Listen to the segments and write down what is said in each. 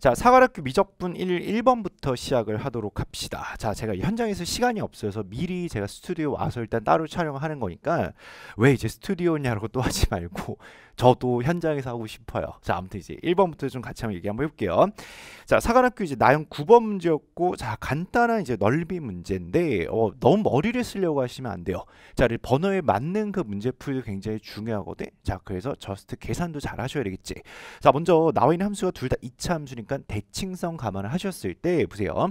자사과라큐 미적분 1 1번부터 시작을 하도록 합시다 자 제가 현장에서 시간이 없어서 미리 제가 스튜디오 와서 일단 따로 촬영하는 거니까 왜 이제 스튜디오냐고또 하지 말고 저도 현장에서 하고 싶어요. 자, 아무튼 이제 1번부터 좀 같이 한번 얘기 한번 해볼게요. 자, 사관학교 이제 나형 9번 문제였고, 자, 간단한 이제 넓이 문제인데, 어, 너무 머리를 쓰려고 하시면 안 돼요. 자, 번호에 맞는 그 문제풀이도 굉장히 중요하거든. 자, 그래서 저스트 계산도 잘 하셔야 되겠지. 자, 먼저 나와 있는 함수가 둘 다이차 함수니까 대칭성 감안을 하셨을 때, 보세요.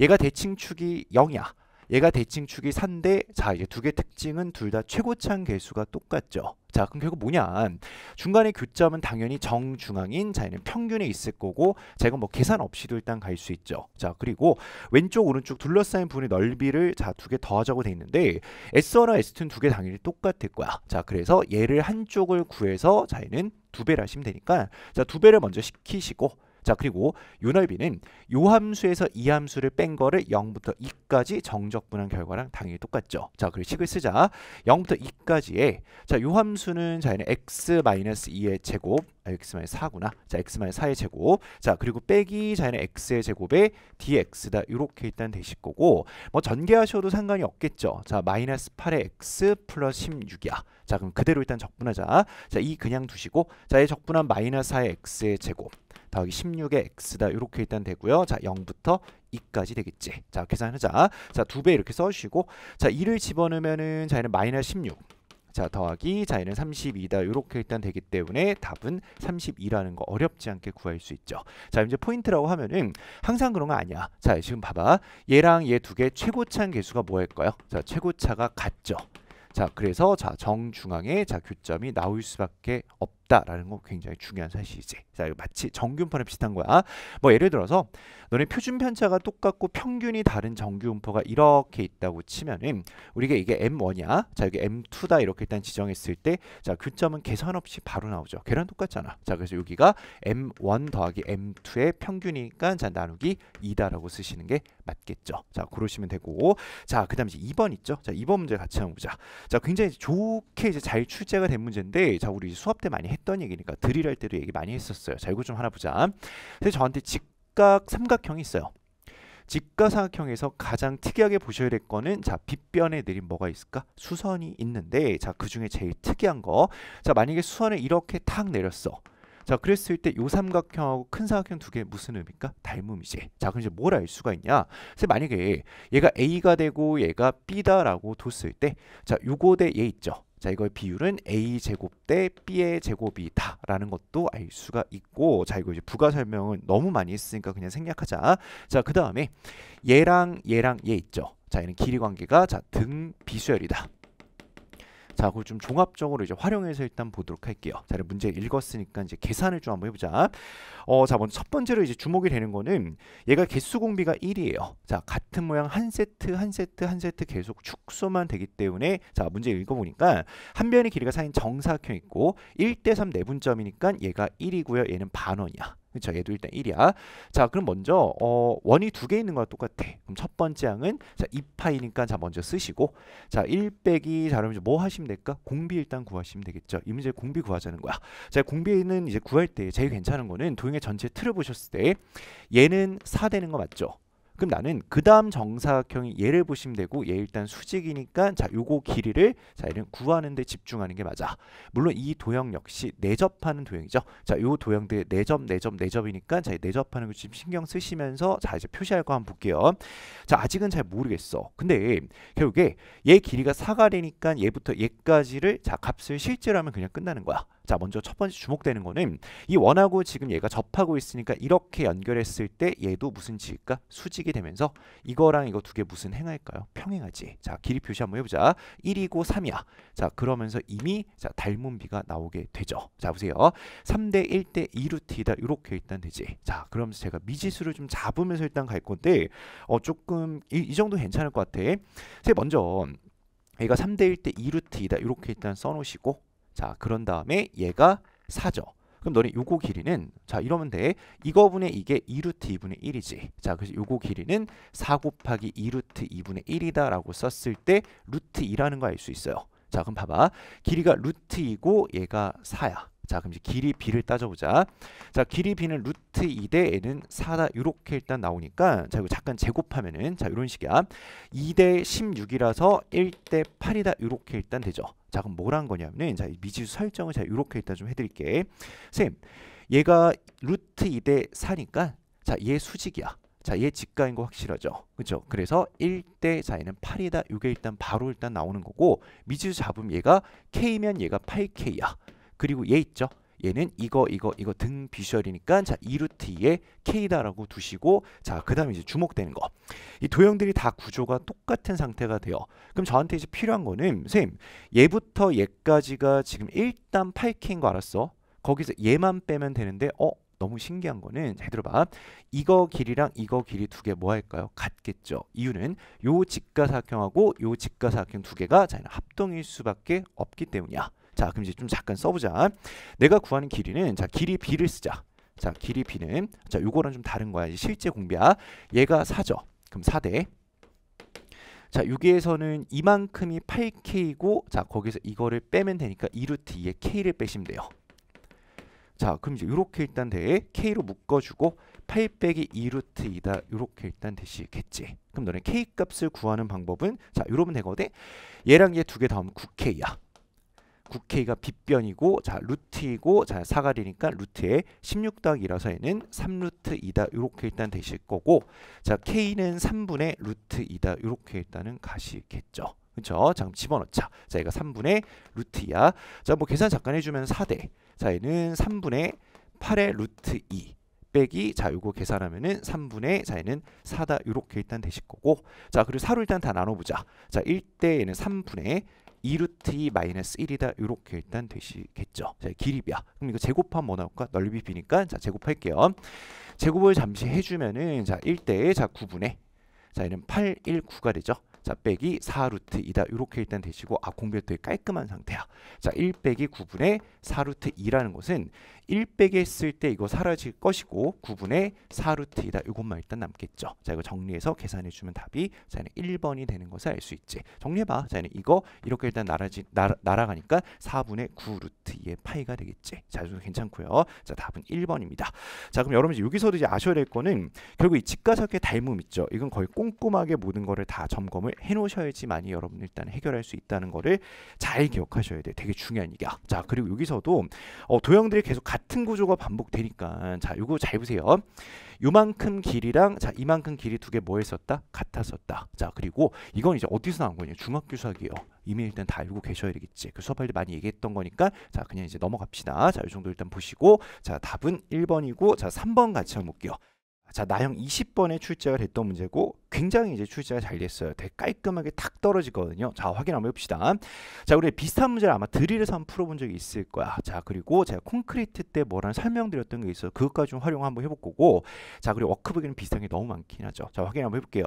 얘가 대칭축이 0이야. 얘가 대칭축이 산대자 이제 두개 특징은 둘 다최고창개수가 똑같죠. 자 그럼 결국 뭐냐 중간에 교점은 당연히 정중앙인 자 얘는 평균에 있을 거고 자 이건 뭐 계산 없이도 일단 갈 수 있죠 자 그리고 왼쪽 오른쪽 둘러싸인 부분의 넓이를 자두 개 더하자고 돼 있는데 S1와 S2는 두 개 당연히 똑같을 거야 자 그래서 얘를 한쪽을 구해서 자 얘는 두 배를 하시면 되니까 자두 배를 먼저 시키시고 자 그리고 요넓이는 요 함수에서 이 함수를 뺀 거를 0부터 2까지 정적분한 결과랑 당연히 똑같죠. 자 그리고 식을 쓰자 0부터 2까지에 자요 함수는 자 얘는 x-2의 제곱 아, x-4구나. 자 x-4의 제곱 자 그리고 빼기 자 얘는 x의 제곱에 dx다 이렇게 일단 되실 거고 뭐 전개하셔도 상관이 없겠죠. 자 마이너스 8의 x 플러스 16이야. 자 그럼 그대로 일단 적분하자. 자이 그냥 두시고 자이 적분한 마이너스 4의 x의 제곱 더하기 16의 x다 이렇게 일단 되고요. 자 0부터 2까지 되겠지. 자 계산하자. 자두 배 이렇게 써주시고 자 2를 집어넣으면은 자 얘는 마이너스 16. 자 더하기 자 얘는 32다 이렇게 일단 되기 때문에 답은 32라는 거 어렵지 않게 구할 수 있죠 자 이제 포인트라고 하면은 항상 그런 거 아니야 자 지금 봐봐 얘랑 얘 두 개 최고차인 개수가 뭐일까요 자 최고차가 같죠 자 그래서 자 정중앙에 자 교점이 나올 수밖에 없 있다라는 거 굉장히 중요한 사실이지. 자, 이거 마치 정규음파랑 비슷한 거야. 뭐 예를 들어서 너네 표준 편차가 똑같고 평균이 다른 정규음파가 이렇게 있다고 치면은 우리가 이게 M1이야. 자, 이게 M2다 이렇게 일단 지정했을 때 자, 교점은 계산 없이 바로 나오죠. 계란 똑같잖아. 자, 그래서 여기가 M1 더하기 M2의 평균이니까 자, 나누기 2다라고 쓰시는 게 맞겠죠. 자, 그러시면 되고 자, 그다음 이제 2번 있죠. 자, 2번 문제 같이 한번 보자. 자, 굉장히 좋게 이제 잘 출제가 된 문제인데 자, 우리 수업 때 많이 했 했던 얘기니까 드릴할 때도 얘기 많이 했었어요. 자 이거 좀 하나 보자. 근데 저한테 직각 삼각형이 있어요. 직각 삼각형에서 가장 특이하게 보셔야 될 거는 자 빗변에 내린 뭐가 있을까? 수선이 있는데 자그 중에 제일 특이한 거. 자 만약에 수선을 이렇게 탁 내렸어. 자 그랬을 때 요 삼각형하고 큰 삼각형 두 개 무슨 의미입까 닮음이지. 자 그럼 이제 뭘 알 수가 있냐? 그래서 만약에 얘가 A가 되고 얘가 B다라고 뒀을 때자 요거 대얘 있죠. 자 이거의 비율은 a 제곱 대 b의 제곱이다 라는 것도 알 수가 있고 자 이거 이제 부가 설명은 너무 많이 했으니까 그냥 생략하자 자 그 다음에 얘랑 얘랑 얘 있죠 자 얘는 길이 관계가 자 등비수열이다 자, 그걸 좀 종합적으로 이제 활용해서 일단 보도록 할게요. 자, 문제 읽었으니까 이제 계산을 좀 한번 해보자. 어, 자, 먼저 첫 번째로 이제 주목이 되는 거는 얘가 개수 공비가 1이에요. 자, 같은 모양 한 세트, 한 세트, 한 세트 계속 축소만 되기 때문에 자, 문제 읽어보니까 한 변의 길이가 사인 정사각형 있고 1대3 내분점이니까 얘가 1이고요. 얘는 반원이야. 그렇죠. 얘도 일단 1이야. 자, 그럼 먼저 어, 원이 두 개 있는 거랑 똑같아. 그럼 첫 번째 항은 자, 2파이니까 자 먼저 쓰시고 자, 1 빼기 자, 그럼 이뭐 하시면 될까? 공비 일단 구하시면 되겠죠. 이 문제 공비 구하자는 거야. 자, 공비는 이제 구할 때 제일 괜찮은 거는 도형의 전체 틀을 보셨을 때 얘는 4 되는 거 맞죠? 그럼 나는 그 다음 정사각형이 얘를 보시면 되고 얘 일단 수직이니까 자 요거 길이를 자 얘는 구하는 데 집중하는 게 맞아. 물론 이 도형 역시 내접하는 도형이죠. 자 요 도형들 내접 내접 내접이니까 자 내접하는 거 지금 신경 쓰시면서 자 이제 표시할 거 한번 볼게요. 자 아직은 잘 모르겠어. 근데 결국에 얘 길이가 사가리니까 얘부터 얘까지를 자 값을 실제로 하면 그냥 끝나는 거야. 자 먼저 첫 번째 주목되는 거는 이 원하고 지금 얘가 접하고 있으니까 이렇게 연결했을 때 얘도 무슨 지일까? 수직이 되면서 이거랑 이거 두 개 무슨 행할까요? 평행하지. 자 길이 표시 한번 해보자. 1이고 3이야. 자 그러면서 이미 자 닮은 비가 나오게 되죠. 자 보세요. 3대 1대 2루트이다. 이렇게 일단 되지. 자 그러면서 제가 미지수를 좀 잡으면서 일단 갈 건데 어 조금 이, 이 정도 괜찮을 것 같아. 제 먼저 얘가 3대 1대 2루트이다. 이렇게 일단 써놓으시고 자 그런 다음에 얘가 4죠. 그럼 너네 요거 길이는 자 이러면 돼. 이거분의 이게 2루트 2분의 1이지. 자 그래서 요거 길이는 4 곱하기 2루트 2분의 1이다 라고 썼을 때 루트 2라는 거 알 수 있어요. 자 그럼 봐봐. 길이가 루트 2고 얘가 4야. 자 그럼 이제 길이 b를 따져보자 자 길이 b는 루트 2 대 n은 4다 이렇게 일단 나오니까 자 이거 잠깐 제곱하면은 자 이런 식이야 2 대 16이라서 1 대 8이다 이렇게 일단 되죠 자 그럼 뭘한 거냐면은 자 미지수 설정을 자 이렇게 일단 좀 해드릴게 쌤 얘가 루트 2 대 4니까 자 얘 수직이야 자, 얘 직가인 거 확실하죠. 그렇죠? 그래서 1 대 4에는 8이다. 이게 일단 바로 일단 나오는 거고 미지수 잡음 얘가 k면 얘가 8k야. 그리고 얘 있죠. 얘는 이거 이거 이거 등 비주얼이니까 자2루트의 K다라고 두시고 자그 다음에 이제 주목되는 거이 도형들이 다 구조가 똑같은 상태가 돼요 그럼 저한테 이제 필요한 거는 선생님 얘부터 얘까지가 지금 1단 8K인 거 알았어 거기서 얘만 빼면 되는데 어 너무 신기한 거는 잘 들어봐 이거 길이랑 이거 길이 두 개 뭐 할까요 같겠죠 이유는 요 직가사각형하고 요 직가사각형 두 개가 자 합동일 수밖에 없기 때문이야 자 그럼 이제 좀 잠깐 써보자 내가 구하는 길이는 자 길이 b를 쓰자 자 길이 b는 자 요거랑 좀 다른 거야 실제 공비야 얘가 4죠 그럼 4대 자 여기에서는 이만큼이 8k이고 자 거기서 이거를 빼면 되니까 2루트 2의 k를 빼시면 돼요 자 그럼 이제 이렇게 일단 돼 k로 묶어주고 8 빼기 2루트 2다 이렇게 일단 되시겠지 그럼 너네 k 값을 구하는 방법은 자 이러면 되거든 얘랑 얘 두 개 다음 9k야 국회가 의 빗변이고 자 루트이고 자 사각이니까 루트에 16 더하기 1라서 얘는 3루트 2다 이렇게 일단 되실 거고 자 k는 3분의 루트 2다 이렇게 일단은 가시겠죠. 그쵸? 자, 그럼 집어넣자. 자, 얘가 3분의 루트 2야. 자, 뭐 계산 잠깐 해주면 4대. 자, 얘는 3분의 8의 루트 2. 빼기 자 요거 계산하면은 3분의 자 얘는 4다 요렇게 일단 되실 거고 자 그리고 4로 일단 다 나눠보자 자 1대 얘는 3분의 2루트 2 마이너스 1이다 이렇게 일단 되시겠죠 자, 길이야 그럼 이거 제곱하면 뭐 나올까 넓이 비니까 자 제곱할게요 제곱을 잠시 해주면은 자 1대 자 9분의 자 얘는 8 1 9가 되죠 자 빼기 4루트 2다 이렇게 일단 되시고 아 공별도의 깔끔한 상태야 자1 빼기 9분의 4루트 2라는 것은 1 빼기 했을 때 이거 사라질 것이고 9분의 4루트 2다 이것만 일단 남겠죠 자 이거 정리해서 계산해 주면 답이 자는 1번이 되는 것을 알 수 있지 정리해봐 자는 이거 이렇게 일단 날아지, 날 날아가니까 4분의 9루트 2의 파이가 되겠지 자 이거 괜찮고요 자 답은 1번입니다 자 그럼 여러분 여기서도 이제 아셔야 될 거는 결국 이 직가석의 닮음 있죠 이건 거의 꼼꼼하게 모든 거를 다 점검을 활용을 해놓으셔야지만이 여러분 일단 해결할 수 있다는 거를 잘 기억하셔야 돼요. 되게 중요한 얘기야. 자 그리고 여기서도 어, 도형들이 계속 같은 구조가 반복되니까 자 이거 잘 보세요. 요만큼 길이랑 자 이만큼 길이 두 개 뭐에 썼다? 같았었다. 자 그리고 이건 이제 어디서 나온 거냐? 중학교 수학이에요. 이미 일단 다 알고 계셔야 되겠지. 그 수업할 때 많이 얘기했던 거니까 자 그냥 이제 넘어갑시다. 자 이 정도 일단 보시고 자 답은 1번이고 자 3번 같이 한번 볼게요. 자 나형 20번에 출제가 됐던 문제고 굉장히 이제 출제가 잘 됐어요. 되게 깔끔하게 탁 떨어지거든요. 자 확인 한번 해봅시다. 자 우리 비슷한 문제를 아마 드릴에서 한번 풀어본 적이 있을 거야. 자 그리고 제가 콘크리트 때 뭐라는 설명드렸던 게 있어요. 그것까지 좀 활용 한번 해볼 거고 자 그리고 워크북에는 비슷한 게 너무 많긴 하죠. 자 확인 한번 해볼게요.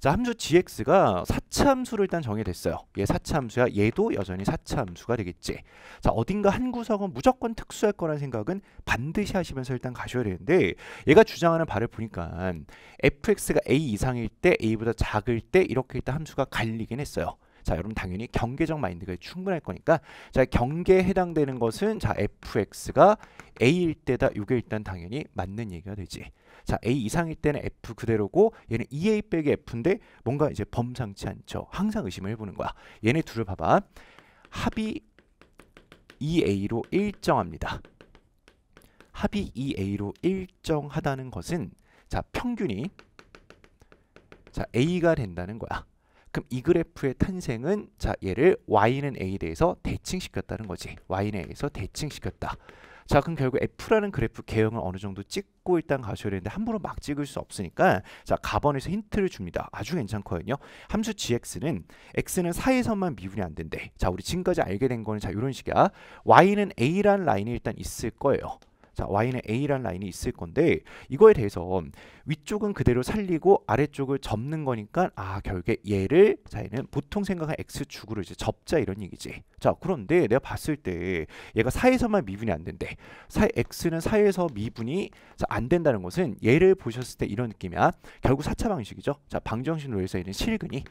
자 함수 gx가 사차함수로 일단 정해됐어요얘 사차함수야. 얘도 여전히 사차함수가 되겠지. 자 어딘가 한 구석은 무조건 특수할 거란 생각은 반드시 하시면서 일단 가셔야 되는데 얘가 주장하는 바를 보니까 fx가 a 이상의 때 a보다 작을 때 이렇게 일단 함수가 갈리긴 했어요. 자 여러분 당연히 경계적 마인드가 충분할 거니까 자 경계에 해당되는 것은 자 fx가 a일 때다 이게 일단 당연히 맞는 얘기가 되지 자 a 이상일 때는 f 그대로고 얘는 2a e 빼기 f인데 뭔가 이제 범상치 않죠 항상 의심을 해보는 거야 얘네 둘을 봐봐 합이 2a로 e 일정합니다 합이 2a로 e 일정하다는 것은 자 평균이 자 a가 된다는 거야. 그럼 이 그래프의 탄생은 자 얘를 y는 a에 대해서 대칭시켰다는 거지. y는 a에서 대칭시켰다. 자 그럼 결국 F라는 그래프 개형을 어느 정도 찍고 일단 가셔야 되는데 함부로 막 찍을 수 없으니까 자 가번에서 힌트를 줍니다. 아주 괜찮거든요. 함수 gx는 x는 4에서만 미분이 안 된대. 자 우리 지금까지 알게 된 거는 자 이런 식이야. y는 a라는 라인이 일단 있을 거예요. 자, y는 a라는 라인이 있을 건데 이거에 대해서 위쪽은 그대로 살리고 아래쪽을 접는 거니까 아 결국에 얘를 자얘는 보통 생각한 x축으로 이제 접자 이런 얘기지. 자 그런데 내가 봤을 때 얘가 4에서만 미분이 안 된대. 4, x는 4에서 미분이 안 된다는 것은 얘를 보셨을 때 이런 느낌이야. 결국 4차 방식이죠. 자 방정식으로 해서 얘는 실근이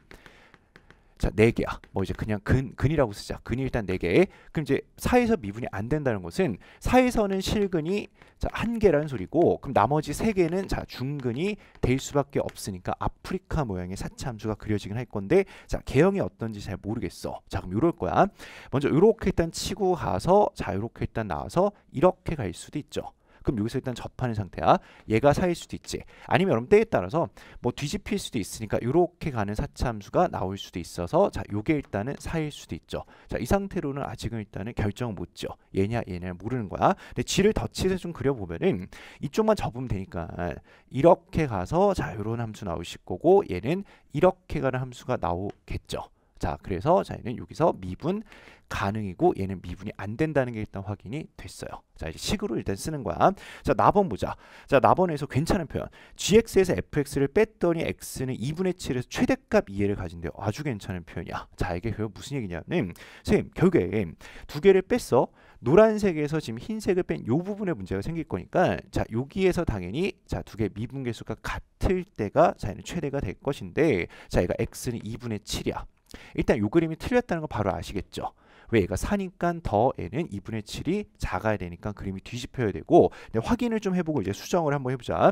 자, 네개야뭐 이제 그냥 근, 근이라고 쓰자. 근이 일단 네개 그럼 이제 4에서 미분이 안 된다는 것은 4에서는 실근이 자, 한개라는 소리고 그럼 나머지 3개는 자, 중근이 될 수밖에 없으니까 아프리카 모양의 사참함수가 그려지긴 할 건데 자, 개형이 어떤지 잘 모르겠어. 자, 그럼 이럴 거야. 먼저 이렇게 일단 치고 가서 자, 이렇게 일단 나와서 이렇게 갈 수도 있죠. 그럼 여기서 일단 접하는 상태야. 얘가 사일 수도 있지. 아니면 여러분 때에 따라서 뭐 뒤집힐 수도 있으니까 이렇게 가는 사참수가 나올 수도 있어서 자 요게 일단은 사일 수도 있죠. 자이 상태로는 아직은 일단은 결정 못지 얘냐 얘냐 모르는 거야. 근데 지를 덧칠해서 좀 그려보면은 이쪽만 접으면 되니까 이렇게 가서 자 요런 함수 나오실 거고 얘는 이렇게 가는 함수가 나오겠죠. 자 그래서 자 얘는 여기서 미분 가능이고 얘는 미분이 안 된다는 게 일단 확인이 됐어요. 자 이제 식으로 일단 쓰는 거야. 자 나번 보자. 자 나번에서 괜찮은 표현. gx에서 fx를 뺐더니 x는 2분의 7에서 최대값 이해를 가진대요. 아주 괜찮은 표현이야. 자 이게 결국 무슨 얘기냐면 음, 선생님 결국에 두 개를 뺐어. 노란색에서 지금 흰색을 뺀 요 부분에 문제가 생길 거니까 자 여기에서 당연히 자두 개미분개수가 같을 때가 자 얘는 최대가 될 것인데 자 얘가 x는 2분의 7이야. 일단 요 그림이 틀렸다는 거 바로 아시겠죠? 왜 얘가 4니까 더 n은 2분의 7이 작아야 되니까 그림이 뒤집혀야 되고 네, 확인을 좀 해보고 이제 수정을 한번 해보자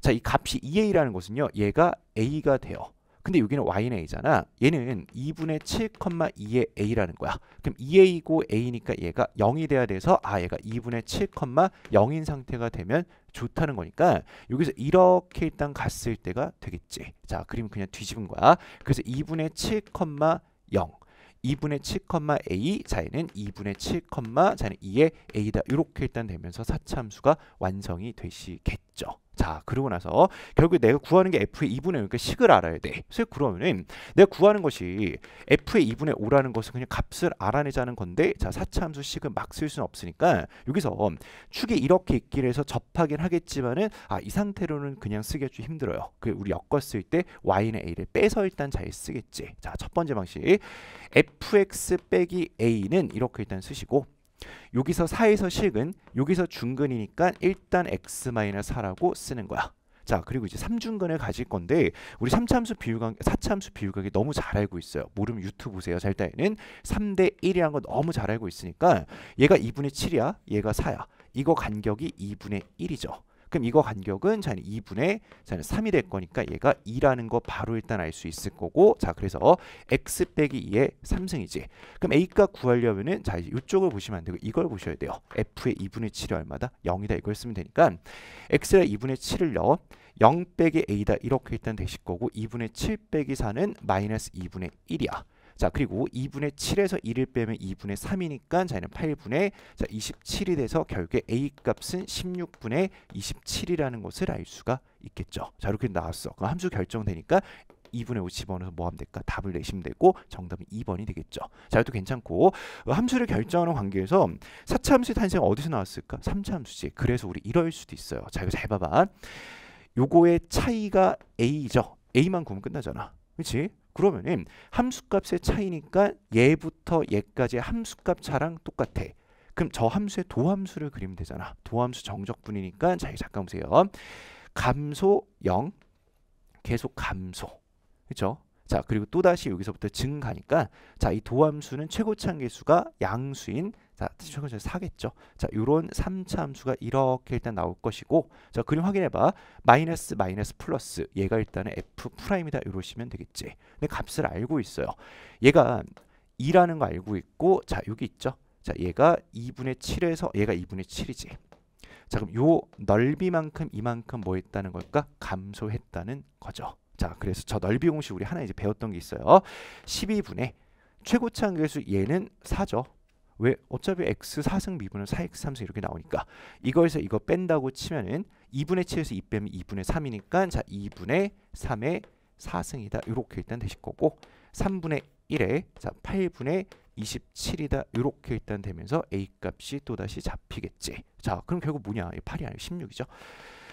자 이 값이 2a라는 것은요 얘가 a가 돼요 근데 여기는 y는 a잖아. 얘는 2분의 7,2의 a라는 거야. 그럼 2a고 이 a니까 얘가 0이 돼야 돼서 아 얘가 2분의 7,0인 상태가 되면 좋다는 거니까 여기서 이렇게 일단 갔을 때가 되겠지. 자 그림 그냥 뒤집은 거야. 그래서 2분의 7,0 2분의 7, a 자에는 2분의 7, 자는 2의 a다. 이렇게 일단 되면서 사참수가 완성이 되시겠죠. 자 그러고 나서 결국 내가 구하는 게 f의 2분의 그러니까 식을 알아야 돼. 그래서 그러면은 내가 구하는 것이 f의 2분의 5라는 것은 그냥 값을 알아내자는 건데 자 사차함수 식은 막 쓸 수는 없으니까 여기서 축이 이렇게 있기를 해서 접하긴 하겠지만은 아 이 상태로는 그냥 쓰기가 좀 힘들어요. 그 우리 엮었을때 y는 a를 빼서 일단 잘 쓰겠지. 자 첫 번째 방식 f(x) 빼기 a는 이렇게 일단 쓰시고 여기서 4에서 식은 여기서 중근이니까 일단 x-4라고 쓰는 거야. 자 그리고 이제 3중근을 가질 건데 우리 3참수 비유각 4참수 비유각이 너무 잘 알고 있어요. 모르면 유튜브 보세요. 잘때는 3대 1이란는거 너무 잘 알고 있으니까 얘가 2분의 7이야. 얘가 4야. 이거 간격이 2분의 1이죠. 그럼 이거 간격은 자 2분의 자 3이 될 거니까 얘가 2라는 거 바로 일단 알 수 있을 거고 자 그래서 x 빼기 2의 3승이지 그럼 a가 구하려면은 자 이제 이쪽을 보시면 안 되고 이걸 보셔야 돼요 f의 2분의 7이 얼마다 0이다 이걸 쓰면 되니까 x의 2분의 7을 넣어 0 빼기 a다 이렇게 일단 되실 거고 2분의 7 빼기 4는 마이너스 2분의 1이야 자 그리고 2분의 7에서 1을 빼면 2분의 3이니까 자기는 8분의 자 27이 돼서 결국에 A 값은 16분의 27이라는 것을 알 수가 있겠죠. 자 이렇게 나왔어. 그럼 함수 결정되니까 2분의 5집어넣어서 뭐하면 될까? 답을 내시면 되고 정답은 2번이 되겠죠. 자, 이것도 괜찮고 어, 함수를 결정하는 관계에서 4차 함수의 탄생 어디서 나왔을까? 3차 함수지. 그래서 우리 이럴 수도 있어요. 자, 이거 잘 봐봐. 요거의 차이가 A죠. A만 구면 끝나잖아. 그렇지? 그러면은 함수값의 차이니까 얘부터 얘까지의 함수값 차랑 똑같아. 그럼 저 함수의 도함수를 그리면 되잖아. 도함수 정적분이니까 자, 잠깐 보세요. 감소 0 계속 감소. 그렇죠? 자 그리고 또다시 여기서부터 증가니까 자 이 도함수는 최고참 계수가 양수인 자 최고차 4겠죠 자 요런 3차 함수가 이렇게 일단 나올 것이고 자 그림 확인해봐 마이너스 마이너스 플러스 얘가 일단은 f 프라임이다 이러시면 되겠지 근데 값을 알고 있어요 얘가 2라는 거 알고 있고 자 여기 있죠 자 얘가 2분의 7에서 얘가 2분의 7이지 자 그럼 요 넓이만큼 이만큼 뭐 했다는 걸까 감소했다는 거죠 자, 그래서 저 넓이 공식 우리 하나 이제 배웠던 게 있어요. 12분의 최고차 계수 얘는 4죠. 왜 어차피 x 4승 미분은 4x 3승 이렇게 나오니까 이거에서 이거 뺀다고 치면은 2분의 7에서 2 빼면 2분의 3이니까 자 2분의 3의 4승이다 이렇게 일단 되실 거고 3분의 1에 자 8분의 27이다 이렇게 일단 되면서 a값이 또다시 잡히겠지 자 그럼 결국 뭐냐 8이 아니고 16이죠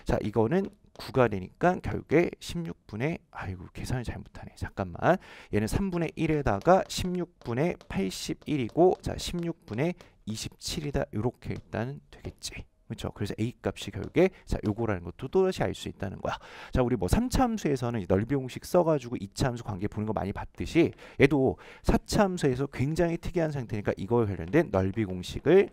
자 이거는 9가 되니까 결국에 16분의 아이고 계산을 잘못하네 잠깐만 얘는 3분의 1에다가 16분의 81이고 자 16분의 27이다 이렇게 일단 되겠지 그렇죠 그래서 a 값이 결국에 자 요거라는 것도 또다시 알 수 있다는 거야 자 우리 뭐 3차함수에서는 넓이 공식 써가지고 2차함수 관계 보는 거 많이 봤듯이 얘도 4차함수에서 굉장히 특이한 상태니까 이거에 관련된 넓이 공식을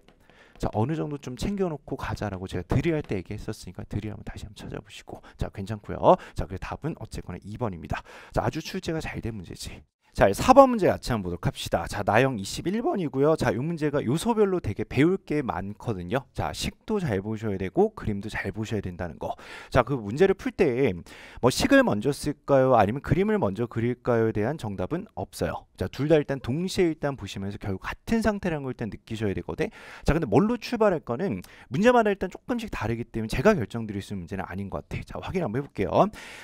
자 어느 정도 좀 챙겨놓고 가자라고 제가 드리할 때 얘기했었으니까 드리 한번 다시 한번 찾아보시고 자 괜찮고요. 자그래 답은 어쨌거나 2번입니다. 자 아주 출제가 잘 된 문제지. 자, 4번 문제 같이 한번 보도록 합시다. 자, 나형 21번이고요. 자, 이 문제가 요소별로 되게 배울 게 많거든요. 자, 식도 잘 보셔야 되고 그림도 잘 보셔야 된다는 거. 자, 그 문제를 풀 때 뭐 식을 먼저 쓸까요? 아니면 그림을 먼저 그릴까요에 대한 정답은 없어요. 자, 둘 다 일단 동시에 일단 보시면서 결국 같은 상태라는 걸 일단 느끼셔야 되거든. 자, 근데 뭘로 출발할 거는 문제마다 일단 조금씩 다르기 때문에 제가 결정 드릴 수 있는 문제는 아닌 것 같아. 자, 확인 한번 해 볼게요.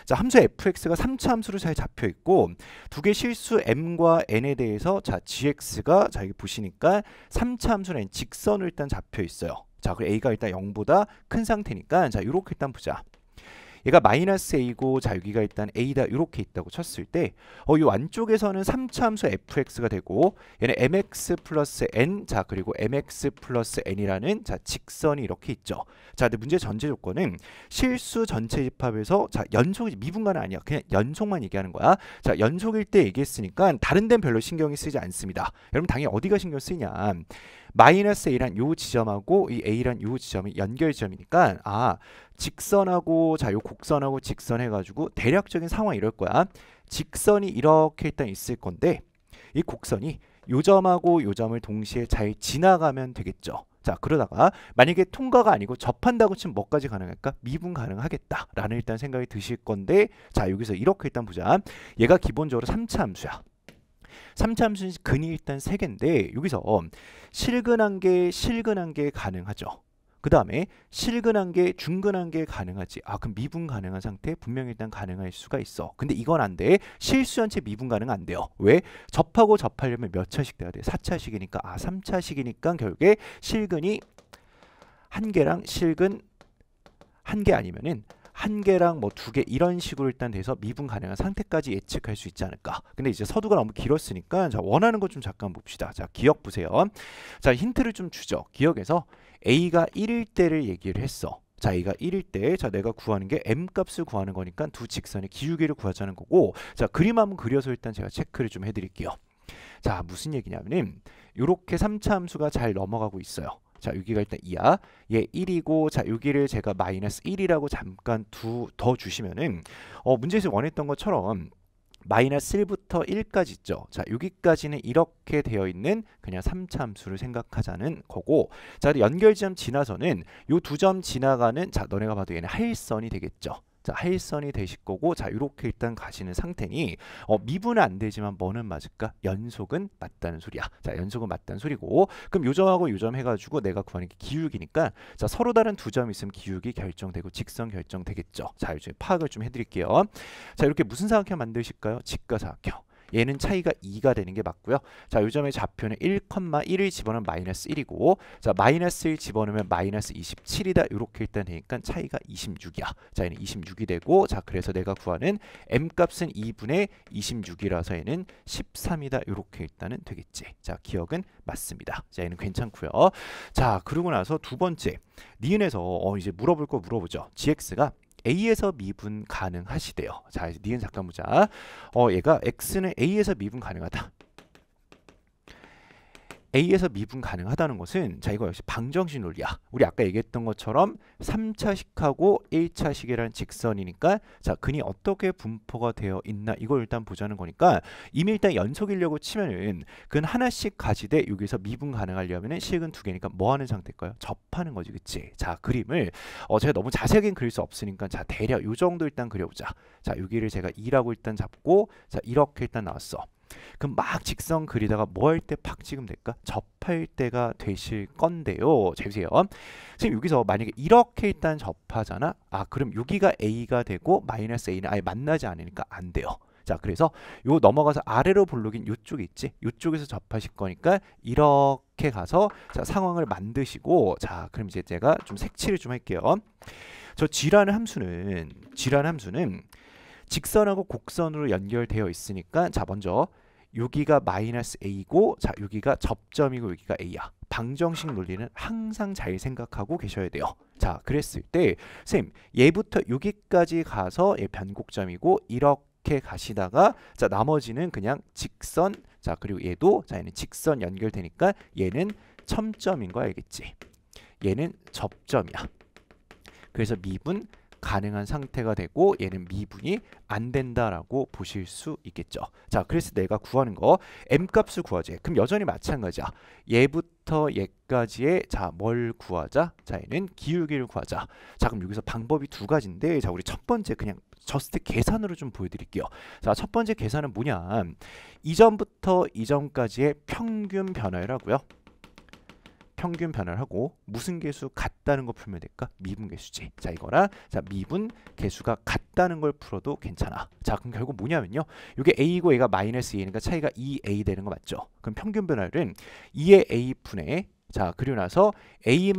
자, 함수 fx가 3차 함수로 잘 잡혀 있고 두 개 실수 m과 n에 대해서 자 gx가 자 여기 보시니까 3차 함수는 직선을 일단 잡혀 있어요. 자, 그 a가 일단 0보다 큰 상태니까 자, 이렇게 일단 보자. 얘가 마이너스 a고 자 여기가 일단 a다 이렇게 있다고 쳤을 때어이 안쪽에서는 3차함수 fx가 되고 얘는 mx 플러스 n 자 그리고 mx 플러스 n이라는 자 직선이 이렇게 있죠. 자 근데 문제 전제 조건은 실수 전체 집합에서 자 연속이 미분간은 아니야. 그냥 연속만 얘기하는 거야. 자 연속일 때 얘기했으니까 다른 데는 별로 신경이 쓰지 않습니다. 여러분 당연히 어디가 신경 쓰이냐 마이너스 A란 요 지점하고 이 A란 요 지점이 연결점이니까 지아 직선하고 자요 곡선하고 직선 해가지고 대략적인 상황 이럴 거야. 직선이 이렇게 일단 있을 건데 이 곡선이 요 점하고 요 점을 동시에 잘 지나가면 되겠죠. 자 그러다가 만약에 통과가 아니고 접한다고 치면 뭐까지 가능할까? 미분 가능하겠다라는 일단 생각이 드실 건데 자 여기서 이렇게 일단 보자. 얘가 기본적으로 3차 함수야. 삼차함수는 근이 일단 세개인데 여기서 실근한 게 실근한 게 가능하죠. 그 다음에 실근한 게 중근한 게 가능하지 아 그럼 미분 가능한 상태 분명히 일단 가능할 수가 있어 근데 이건 안돼 실수연체 미분 가능 안 돼요 왜 접하고 접하려면 몇 차씩 돼야 돼 4차식이니까 아 3차식이니까 결국에 실근이 한 개랑 실근 한 개 아니면은 한 개랑 뭐 두 개 이런 식으로 일단 돼서 미분 가능한 상태까지 예측할 수 있지 않을까. 근데 이제 서두가 너무 길었으니까 자 원하는 것 좀 잠깐 봅시다. 자 기억 보세요. 자 힌트를 좀 주죠. 기억에서 A가 1일 때를 얘기를 했어. 자, a 가 1일 때, 자, 내가 구하는 게 m값을 구하는 거니까 두 직선의 기울기를 구하자는 거고, 자, 그림 한번 그려서 일단 제가 체크를 좀 해드릴게요. 자, 무슨 얘기냐면은, 요렇게 3차 함수가 잘 넘어가고 있어요. 자 여기가 일단 2야 얘 1이고 자 여기를 제가 마이너스 1이라고 잠깐 두 더 주시면은 어 문제에서 원했던 것처럼 마이너스 1부터 1까지 있죠. 자, 여기까지는 이렇게 되어 있는 그냥 3참수를 생각하자는 거고 자, 연결지점 지나서는 요 두 점 지나가는 자, 너네가 봐도 얘는 하일선이 되겠죠. 자, 하일선이 되실 거고 자 이렇게 일단 가시는 상태니 어, 미분은 안 되지만 뭐는 맞을까? 연속은 맞다는 소리야. 자 연속은 맞다는 소리고 그럼 요점하고 요점 해가지고 내가 구하는 게 기울기니까 자 서로 다른 두 점 있으면 기울기 결정되고 직선 결정되겠죠. 자 요즘 파악을 좀 해드릴게요. 자 이렇게 무슨 사각형 만드실까요? 직과사각형 얘는 차이가 2가 되는 게 맞고요. 자, 요점의 좌표는 1,1을 집어넣으면 마이너스 1이고 자, 마이너스 1 집어넣으면 마이너스 27이다. 이렇게 일단 되니까 차이가 26이야. 자, 얘는 26이 되고 자, 그래서 내가 구하는 m값은 2분의 26이라서 얘는 13이다. 이렇게 일단은 되겠지. 자, 기억은 맞습니다. 자, 얘는 괜찮고요. 자, 그러고 나서 두 번째 니은에서 어, 이제 물어볼 거 물어보죠. gx가 A에서 미분 가능하시대요. 자, 니은 작가모자. 어, 얘가 X는 A에서 미분 가능하다. A에서 미분 가능하다는 것은 자 이거 역시 방정식 논리야. 우리 아까 얘기했던 것처럼 3차식하고 1차식이라는 직선이니까 자 근이 어떻게 분포가 되어 있나 이걸 일단 보자는 거니까 이미 일단 연속이려고 치면은 근 하나씩 가지되 여기서 미분 가능하려면은 식은 두 개니까 뭐 하는 상태일까요? 접하는 거지 그치? 자 그림을 어 제가 너무 자세하게 그릴 수 없으니까 자 대략 요 정도 일단 그려보자. 자 여기를 제가 2라고 일단 잡고 자 이렇게 일단 나왔어. 그럼 막 직선 그리다가 뭐 할 때 팍 찍으면 될까? 접할 때가 되실 건데요. 재 보세요. 지금 여기서 만약에 이렇게 일단 접하잖아. 아 그럼 여기가 A가 되고 마이너스 A는 아예 만나지 않으니까 안 돼요. 자 그래서 요 넘어가서 아래로 블록인 요쪽 있지 요쪽에서 접하실 거니까 이렇게 가서 자 상황을 만드시고 자 그럼 이제 제가 좀 색칠을 좀 할게요 저 g라는 함수는 g라는 함수는 직선하고 곡선으로 연결되어 있으니까 자 먼저 여기가 마이너스 a고 자 여기가 접점이고 여기가 a야. 방정식 논리는 항상 잘 생각하고 계셔야 돼요. 자 그랬을 때 쌤, 얘부터 여기까지 가서 얘 변곡점이고 이렇게 가시다가 자 나머지는 그냥 직선 자 그리고 얘도 자 얘는 직선 연결되니까 얘는 첨점인 거 알겠지? 얘는 접점이야. 그래서 미분 가능한 상태가 되고 얘는 미분이 안 된다라고 보실 수 있겠죠. 자, 그래서 내가 구하는 거 m값을 구하지. 그럼 여전히 마찬가지야. 얘부터 얘까지의 자, 뭘 구하자? 자, 얘는 기울기를 구하자. 자, 그럼 여기서 방법이 두 가지인데 자, 우리 첫 번째 그냥 저스트 계산으로 좀 보여드릴게요. 자, 첫 번째 계산은 뭐냐? 이전부터 이전까지의 평균 변화율하고요. 평균 변화하고 를 무슨 개수 같다는 걸 풀면 될까? 미분 개수지. 자 이거랑 자 미분 개수가 같다는 걸 풀어도 괜찮아. 자 그럼 결국 뭐냐면요. 이게 a 고 a가 마이너스 a니까 차이가 2a 되는 거 맞죠? 그럼 평균 변화율은 2의 a분의 자 그리고 나서 a-2의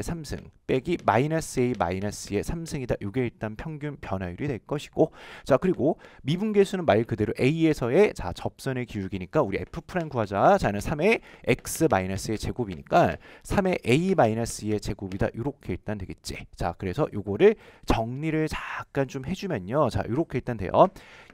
3승 빼기 마이너스 a 마의 3승이다. 이게 일단 평균 변화율이 될 것이고 자 그리고 미분계수는 말 그대로 a에서의 자 접선의 기울기니까 우리 f 프라임 구하자. 자는 3의 x 마의 제곱이니까 3의 a 2의 제곱이다. 이렇게 일단 되겠지. 자 그래서 요거를 정리를 잠깐 좀 해주면요. 자요렇게 일단 돼요.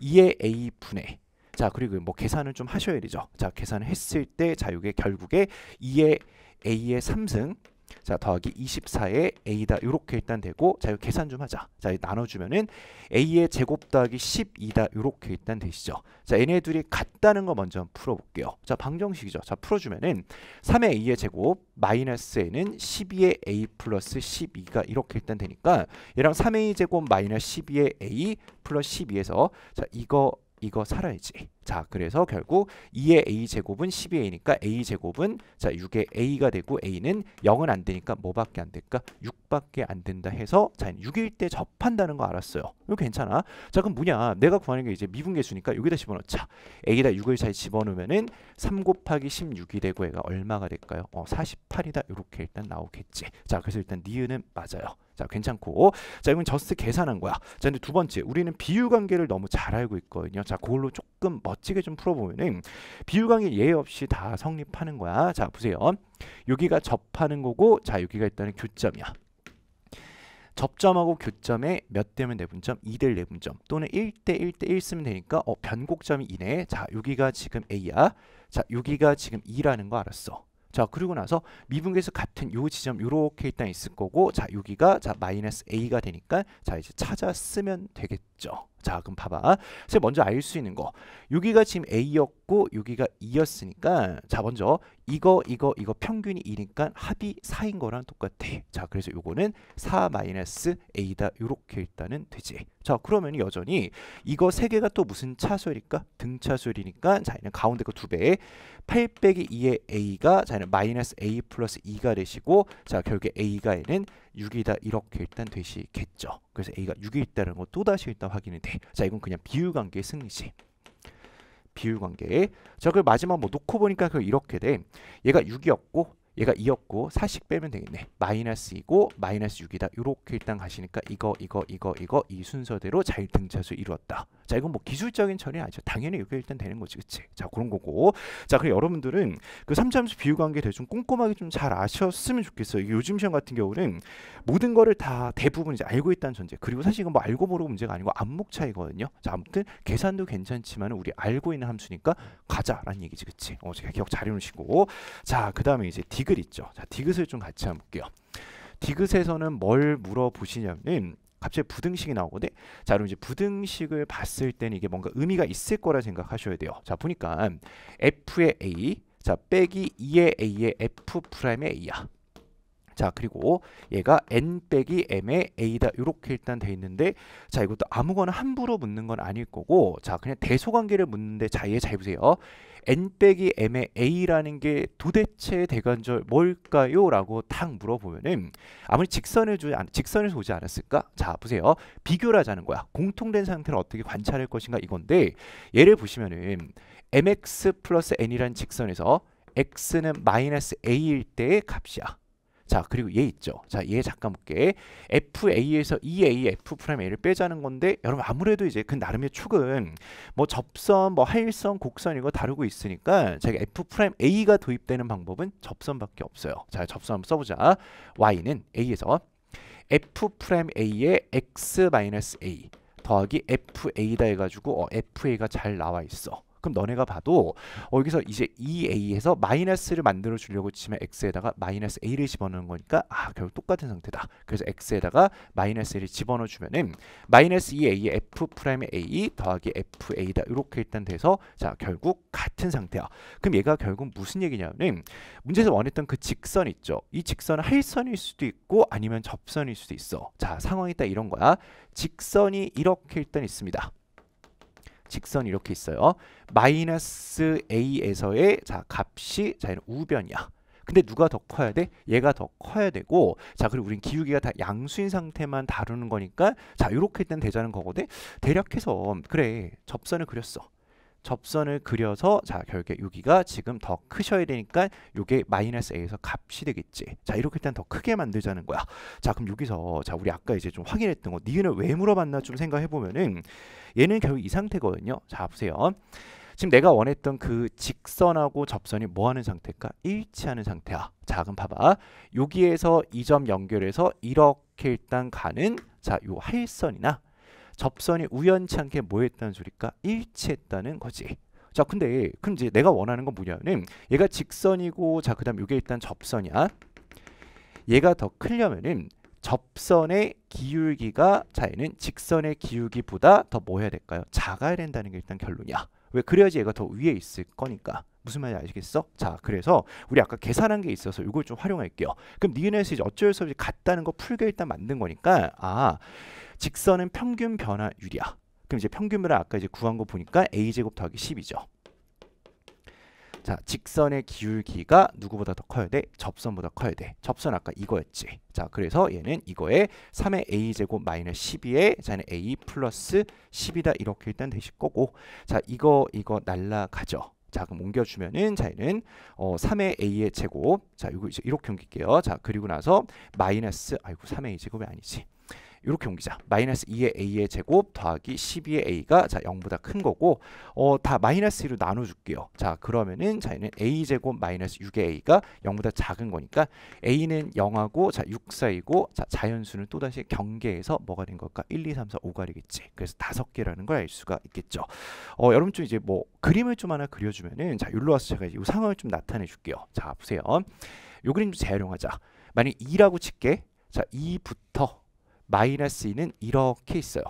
2의 a 분의 자 그리고 뭐 계산을 좀 하셔야 되죠. 자 계산을 했을 때 자요게 결국에 2의 A의 3승 자 더하기 24에 A다 이렇게 일단 되고 자 이거 계산 좀 하자 자 나눠주면은 A의 제곱 더하기 12다 이렇게 일단 되시죠 자 얘네 둘이 같다는 거 먼저 풀어볼게요 자 방정식이죠 자 풀어주면은 3의 A의 제곱 마이너스에는 12의 A 플러스 12가 이렇게 일단 되니까 얘랑 3의 제곱 마이너스 12의 A 플러스 12에서 자 이거 이거 살아야지 자 그래서 결국 2의 a 제곱은 12a니까 a 제곱은 자 6의 a가 되고 a는 0은 안 되니까 뭐밖에 안 될까 6밖에 안 된다 해서 자 6일 때 접한다는 거 알았어요 이거 괜찮아 자 그럼 뭐냐 내가 구하는 게 이제 미분계수니까 여기다 집어넣자 a다 6을 잘 집어넣으면은 3 곱하기 16이 되고 얘가 얼마가 될까요 어 48이다 이렇게 일단 나오겠지 자 그래서 일단 니은은 맞아요 자 괜찮고 자 이건 저스트 계산한 거야 자 근데 두 번째 우리는 비율관계를 너무 잘 알고 있거든요 자 그걸로 조금 멋지게 좀 풀어보면은 비율관계 예외 없이 다 성립하는 거야 자 보세요 여기가 접하는 거고 자 여기가 일단은 교점이야 접점하고 교점에 몇 대면 내분점? 2대 내분점 또는 1대 1대 1 쓰면 되니까 어 변곡점이 이네 자 여기가 지금 A야 자 여기가 지금 2라는 거 알았어 자 그리고 나서 미분계수 같은 요 지점 요렇게 일단 있을 거고 자 여기가 자 마이너스 a가 되니까 자 이제 찾아 쓰면 되겠죠 자 그럼 봐봐 제가 먼저 알 수 있는 거 여기가 지금 A였고 여기가 e 였으니까자 먼저 이거 이거 이거 평균이 2니까 합이 4인 거랑 똑같아 자 그래서 요거는 4 마이너스 A다 요렇게 일단은 되지 자 그러면 여전히 이거 3개가 또 무슨 차수일까 등차수일이니까 자 얘는 가운데 거 2배 8 빼기 2의 A가 자 얘는 마이너스 A 플러스 2가 되시고 자 결국에 A가 얘는 6이다 이렇게 일단 되시겠죠. 그래서 A가 6이 있다는 거 또다시 일단 확인이 돼. 자 이건 그냥 비율관계 승리지. 비율관계자그리 마지막 뭐 놓고 보니까 그 이렇게 돼. 얘가 6이었고 얘가 2였고 4씩 빼면 되겠네. 마이너스 2고 마이너스 6이다. 이렇게 일단 가시니까 이거 이거 이거 이거 이 순서대로 잘 등차수 이루었다. 자 이건 뭐 기술적인 처리 아니죠. 당연히 이게 일단 되는 거지, 그치? 자 그런 거고. 자그리고 여러분들은 그 3차함수 비유관계대충 꼼꼼하게 좀 잘 아셨으면 좋겠어요. 요즘 시험 같은 경우는 모든 거를 다 대부분 이제 알고 있다는 전제. 그리고 사실 이건 뭐 알고 모르고 문제가 아니고 안목 차이거든요. 자 아무튼 계산도 괜찮지만 우리 알고 있는 함수니까 가자라는 얘기지, 그치? 어 제가 기억 잘 해놓으시고. 자 그 다음에 이제 D 디귿 있죠. 자, 디귿을 좀 같이 한번 볼게요. 디귿에서는 뭘 물어보시냐면 갑자기 부등식이 나오거든. 자, 그럼 이제 부등식을 봤을 때는 이게 뭔가 의미가 있을 거라 생각하셔야 돼요. 자, 보니까 f의 a 자, 빼기 2의 a의 f 프라임의 a야. 자 그리고 얘가 n 빼기 m의 a다 이렇게 일단 돼 있는데 자 이것도 아무거나 함부로 묻는 건 아닐 거고 자 그냥 대소관계를 묻는데 자얘 잘 보세요 n 빼기 m의 a라는 게 도대체 대관절 뭘까요? 라고 탁 물어보면은 아무리 직선을 주지 않, 직선에서 오지 않았을까? 자 보세요 비교를 하자는 거야 공통된 상태를 어떻게 관찰할 것인가 이건데 얘를 보시면은 mx 플러스 n 이라는 직선에서 x는 마이너스 a일 때의 값이야 자 그리고 얘 있죠. 자 얘 잠깐 볼게. FA에서 EA, F 프라임 A를 빼자는 건데 여러분 아무래도 이제 그 나름의 축은 뭐 접선, 뭐 하일선, 곡선 이거 다루고 있으니까 제가 F A가 도입되는 방법은 접선밖에 없어요. 자 접선 한번 써보자. Y는 A에서 F 프라임 A의 X 마이너스 A 더하기 FA다 해가지고 어, FA가 잘 나와 있어. 그럼 너네가 봐도 어, 여기서 이제 EA에서 마이너스를 만들어 주려고 치면 X에다가 마이너스 A를 집어넣는 거니까 아 결국 똑같은 상태다. 그래서 X에다가 마이너스 A를 집어넣어 주면은 마이너스 e a 의 F 프라임 A 더하기 FA다. 이렇게 일단 돼서 자 결국 같은 상태야. 그럼 얘가 결국 무슨 얘기냐면은 문제에서 원했던 그 직선 있죠. 이 직선은 할선일 수도 있고 아니면 접선일 수도 있어. 자 상황이 딱 이런 거야. 직선이 이렇게 일단 있습니다. 직선이 렇게 있어요. 마이너스 a에서의 자 값이 자 얘는 우변이야. 근데 누가 더 커야 돼? 얘가 더 커야 되고 자 그리고 우린 기울기가 다 양수인 상태만 다루는 거니까 자 이렇게 일단 되자는 거거든 대략해서 그래 접선을 그렸어 접선을 그려서 자 결국에 여기가 지금 더 크셔야 되니까 요게 마이너스 A에서 값이 되겠지 자 이렇게 일단 더 크게 만들자는 거야 자 그럼 여기서 자 우리 아까 이제 좀 확인했던 거 니은을 왜 물어봤나 좀 생각해보면은 얘는 결국 이 상태거든요 자 보세요 지금 내가 원했던 그 직선하고 접선이 뭐하는 상태일까? 일치하는 상태야. 자 그럼 봐봐. 여기에서 이 점 연결해서 이렇게 일단 가는 자요 하일선이나 접선이 우연치않게뭐 했다는 소리까? 일치했다는 거지. 자 근데 그럼 이제 내가 원하는 건 뭐냐면 얘가 직선이고 자 그다음 이게 일단 접선이야. 얘가 더 크려면은 접선의 기울기가 자 얘는 직선의 기울기보다 더 뭐 해야 될까요? 작아야 된다는 게 일단 결론이야. 왜 그래야지 얘가 더 위에 있을 거니까. 무슨 말인지 아시겠어? 자, 그래서 우리 아까 계산한 게 있어서 이걸 좀 활용할게요. 그럼 니은에서 이제 어쩔 수 없이 같다는 거 풀게 일단 만든 거니까 아 직선은 평균 변화율이야. 그럼 이제 평균 변 아까 이제 구한 거 보니까 a 제곱 더하기 10이죠. 자, 직선의 기울기가 누구보다 더 커야 돼? 접선보다 커야 돼. 접선 아까 이거였지. 자, 그래서 얘는 이거에 3의 a제곱 마이너스 12에 자는 a 플러스 10이다 이렇게 일단 되실 거고 자, 이거 이거 날라가죠. 자, 그럼 옮겨주면은 자, 얘는 어, 3의 a의 제곱 자, 이거 이제 이렇게 옮길게요. 자, 그리고 나서 마이너스 아이고 3의 a제곱이 아니지. 이렇게 옮기자. 마이너스 2의 a의 제곱 더하기 12의 a가 자 0보다 큰 거고 어, 다 마이너스 1로 나눠줄게요. 자 그러면은 자 얘는 a 제곱 마이너스 6의 a가 0보다 작은 거니까 a는 0하고 자6 사이고 자 자연수는 또다시 경계에서 뭐가 된 걸까? 1, 2, 3, 4, 5가되겠지. 그래서 다섯 개라는 걸 알 수가 있겠죠. 어, 여러분 좀 이제 뭐 그림을 좀 하나 그려주면은 자여로 와서 제가 이 상황을 좀 나타내 줄게요. 자 보세요. 요 그림 좀 재활용하자. 만약 2라고 칠게. 자 2부터 마이너스 2는 이렇게 있어요.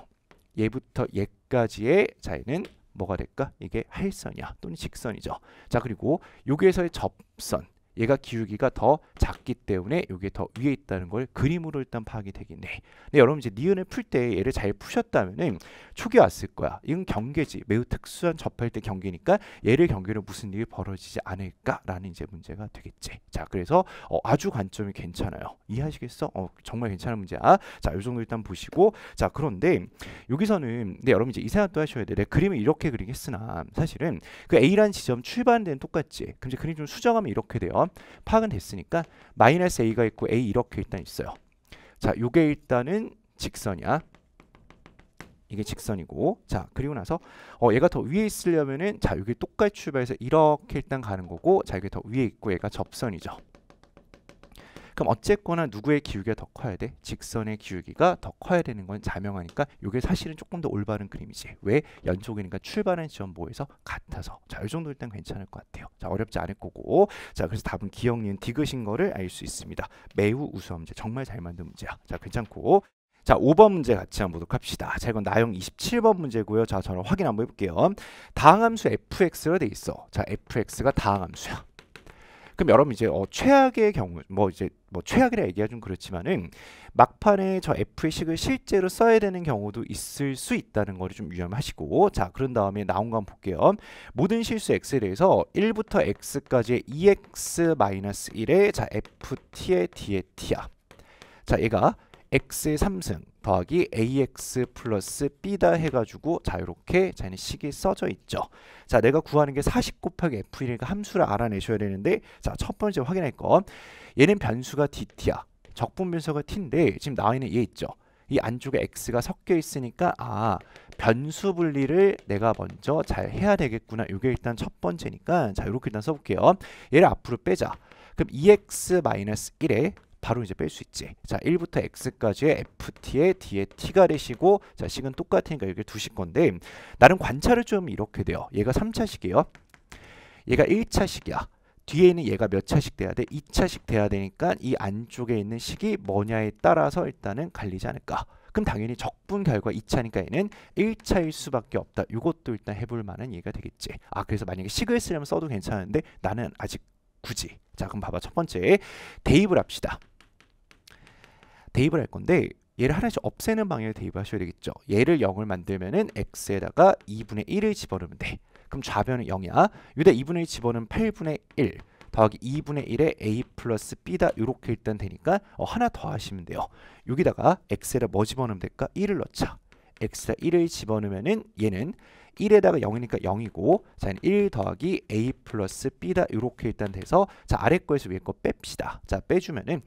얘부터 얘까지의 자리는 뭐가 될까? 이게 할선이야 또는 직선이죠. 자 그리고 여기에서의 접선 얘가 기울기가 더 작기 때문에 여기에 더 위에 있다는 걸 그림으로 일단 파악이 되긴 해. 근데 여러분 이제 니은을 풀 때 얘를 잘 푸셨다면은 촉이 왔을 거야. 이건 경계지. 매우 특수한 접할 때 경계니까 얘를 경계로 무슨 일이 벌어지지 않을까라는 이제 문제가 되겠지. 자, 그래서 어, 아주 관점이 괜찮아요. 이해하시겠어? 어, 정말 괜찮은 문제야. 자, 요 정도 일단 보시고 자, 그런데 여기서는 근데 여러분 이제 이 생각도 하셔야 돼. 내 그림을 이렇게 그리겠으나 사실은 그 A라는 지점 출발된 똑같지. 그럼 이제 그림 좀 수정하면 이렇게 돼요. 파악은 됐으니까 마이너스 a가 있고 a 이렇게 일단 있어요. 자, 요게 일단은 직선이야. 이게 직선이고 자 그리고 나서 어 얘가 더 위에 있으려면은 자 여기 똑같이 출발해서 이렇게 일단 가는 거고 자 이게 더 위에 있고 얘가 접선이죠 그럼 어쨌거나 누구의 기울기가 더 커야 돼? 직선의 기울기가 더 커야 되는 건 자명하니까 이게 사실은 조금 더 올바른 그림이지. 왜? 연속이니까 출발은 지점보에서 같아서. 자, 이 정도 일단 괜찮을 것 같아요. 자, 어렵지 않을 거고. 자, 그래서 답은 기억니은 디귿인 거를 알 수 있습니다. 매우 우수한 문제. 정말 잘 만든 문제야. 자, 괜찮고. 자, 5번 문제 같이 한 번 보도록 합시다. 자, 이건 나형 27번 문제고요. 자, 저랑 확인 한 번 해볼게요. 다항함수 fx로 돼 있어. 자, fx가 다항함수야. 그럼 여러분 이제 어, 최악의 경우 뭐 이제 뭐 최악이라 얘기하 좀 그렇지만은 막판에 저 F의 식을 실제로 써야 되는 경우도 있을 수 있다는 거를 좀 유념하시고 자 그런 다음에 나온 거 한번 볼게요. 모든 실수 x에 대해서 1부터 x까지의 e x 1의 자 ft의 d의 t야. 자 얘가 x의 3승 더하기 ax 플러스 b다 해가지고 자유롭게 자기는 식이 써져 있죠. 자 내가 구하는 게 40 곱하기 f1이니까 함수를 알아내셔야 되는데 자 첫 번째 확인할 건 얘는 변수가 dt야. 적분 변수가 t인데 지금 나와 있는 얘 있죠. 이 안쪽에 x가 섞여 있으니까 아 변수 분리를 내가 먼저 잘 해야 되겠구나 이게 일단 첫 번째니까 자 이렇게 일단 써볼게요 얘를 앞으로 빼자 그럼 2x-1에 e 바로 이제 뺄 수 있지. 자, 1부터 x까지의 ft에 뒤에 t가 되시고 자, 식은 똑같으니까 여기 두실 건데 나는 관찰을 좀 이렇게 돼요. 얘가 3차식이에요. 얘가 1차식이야. 뒤에 있는 얘가 몇차식 돼야 돼? 2차식 돼야 되니까 이 안쪽에 있는 식이 뭐냐에 따라서 일단은 갈리지 않을까. 그럼 당연히 적분 결과 2차니까 얘는 1차일 수밖에 없다. 이것도 일단 해볼 만한 얘기가 되겠지. 아 그래서 만약에 식을 쓰려면 써도 괜찮은데 나는 아직 굳이. 자 그럼 봐봐 첫 번째 대입을 합시다. 대입을 할 건데 얘를 하나씩 없애는 방향으로 대입을 하셔야 되겠죠. 얘를 0을 만들면은 x에다가 2분의 1을 집어넣으면 돼. 그럼 좌변은 0이야. 여기다 2분의 1 집어넣으면 8분의 1 더하기 2분의 1에 a 플러스 b다 이렇게 일단 되니까 어, 하나 더 하시면 돼요. 여기다가 x에다 뭐 집어넣으면 될까? 1을 넣자. x에다 1을 집어넣으면은 얘는 1에다가 0이니까 0이고 자, 1 더하기 a 플러스 b다 이렇게 일단 돼서 자 아래 거에서 위에 거 뺍시다. 자 빼주면은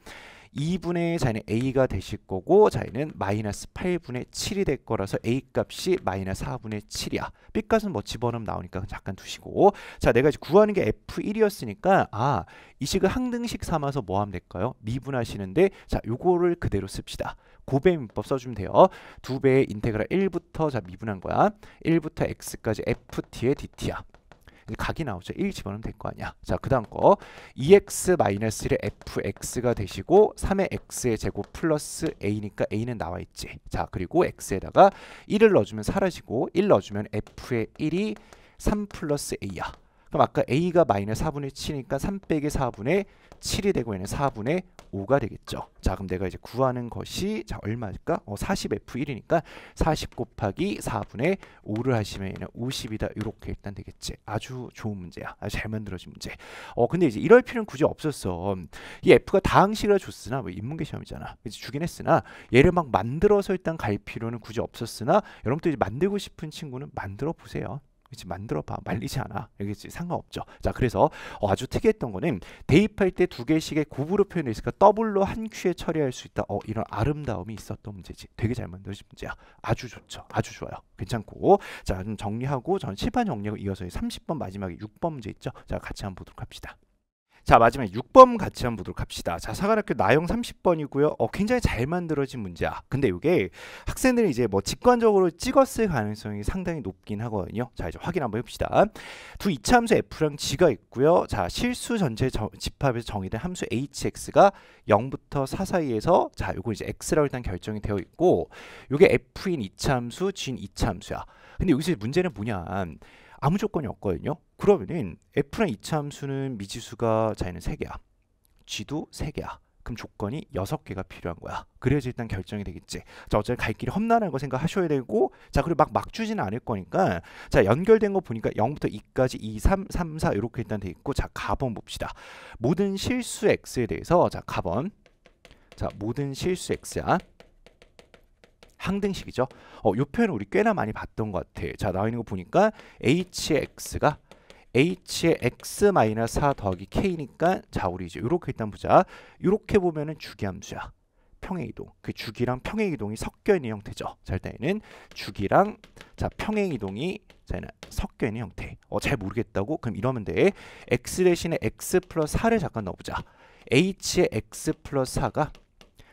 2분의 자기는 a가 되실 거고 자기는 마이너스 8분의 7이 될 거라서 a 값이 마이너스 4분의 7이야. b 값은 뭐 집어넣으면 나오니까 잠깐 두시고 자 내가 이제 구하는 게 f1이었으니까 아 이 식을 항등식 삼아서 뭐 하면 될까요? 미분하시는데 자 요거를 그대로 씁시다. 고배 민법 써주면 돼요. 두 배의 인테그랄 1부터 자 미분한 거야. 1부터 x까지 ft의 dt야. 각이 나오죠. 1 집어넣으면 될 거 아니야. 자, 그 다음 거 2x-1의 fx가 되시고 3의 x의 제곱 플러스 a니까 a는 나와 있지. 자, 그리고 x에다가 1을 넣어주면 사라지고 1 넣어주면 f의 1이 3 플러스 a야. 그럼 아까 a가 마이너스 4분의 7이니까 3 빼기 4분의 7이 되고 얘는 4분의 5가 되겠죠. 자 그럼 내가 이제 구하는 것이 자 얼마일까? 어, 40f1이니까 40 곱하기 4분의 5를 하시면 얘는 50이다. 이렇게 일단 되겠지. 아주 좋은 문제야. 아주 잘 만들어진 문제. 어 근데 이제 이럴 필요는 굳이 없었어. 이 f가 다항식이라 줬으나 뭐 인문계 시험이잖아. 이제 주긴 했으나 얘를 막 만들어서 일단 갈 필요는 굳이 없었으나 여러분들 이 만들고 싶은 친구는 만들어 보세요. 그렇지 만들어봐 말리지 않아 알겠지 상관없죠 자 그래서 어, 아주 특이했던 거는 대입할 때 두 개씩의 곱부로 표현돼 있으니까 더블로 한 큐에 처리할 수 있다 어 이런 아름다움이 있었던 문제지 되게 잘 만들어진 문제야 아주 좋죠 아주 좋아요 괜찮고 자 정리하고 전 7반 정리하고 이어서 30번 마지막에 6번 문제 있죠 자 같이 한번 보도록 합시다 자 마지막에 6번 같이 한번 보도록 합시다. 자 사관학교 나영 30번이고요. 어, 굉장히 잘 만들어진 문제야. 근데 이게 학생들이 이제 뭐 직관적으로 찍었을 가능성이 상당히 높긴 하거든요. 자 이제 확인 한번 해봅시다. 두 이차함수 F랑 G가 있고요. 자 실수 전체 저, 집합에서 정의된 함수 HX가 0부터 4 사이에서 자 요거 이제 X라고 일단 결정이 되어 있고 요게 F인 이차함수 G인 이차함수야. 근데 여기서 문제는 뭐냐 아무 조건이 없거든요. 그러면은 F랑 이차함수는 미지수가 자기는 3개야. G도 3개야. 그럼 조건이 6개가 필요한 거야. 그래야지 일단 결정이 되겠지. 자, 어차피 갈 길이 험난한 거 생각하셔야 되고, 자, 그리고 막, 막 주지는 않을 거니까, 자, 연결된 거 보니까 0부터 2까지 2, 3, 3, 4, 이렇게 일단 돼 있고, 자, 가번 봅시다. 모든 실수 X에 대해서, 자, 가번. 자, 모든 실수 X야. 항등식이죠. 어, 요 표현 우리 꽤나 많이 봤던 것 같아. 자, 나와 있는 거 보니까 hx가 h의 x 4 더하기 k니까 자, 우리 이제 이렇게 일단 보자. 이렇게 보면은 주기함수야. 평행이동. 그 주기랑 평행이동이 섞여 있는 형태죠. 자, 일단 얘는 주기랑 자, 평행이동이 자, 섞여 있는 형태. 어, 잘 모르겠다고? 그럼 이러면 돼. x 대신에 x 플러스 4를 잠깐 넣어보자. h의 x 플러스 4가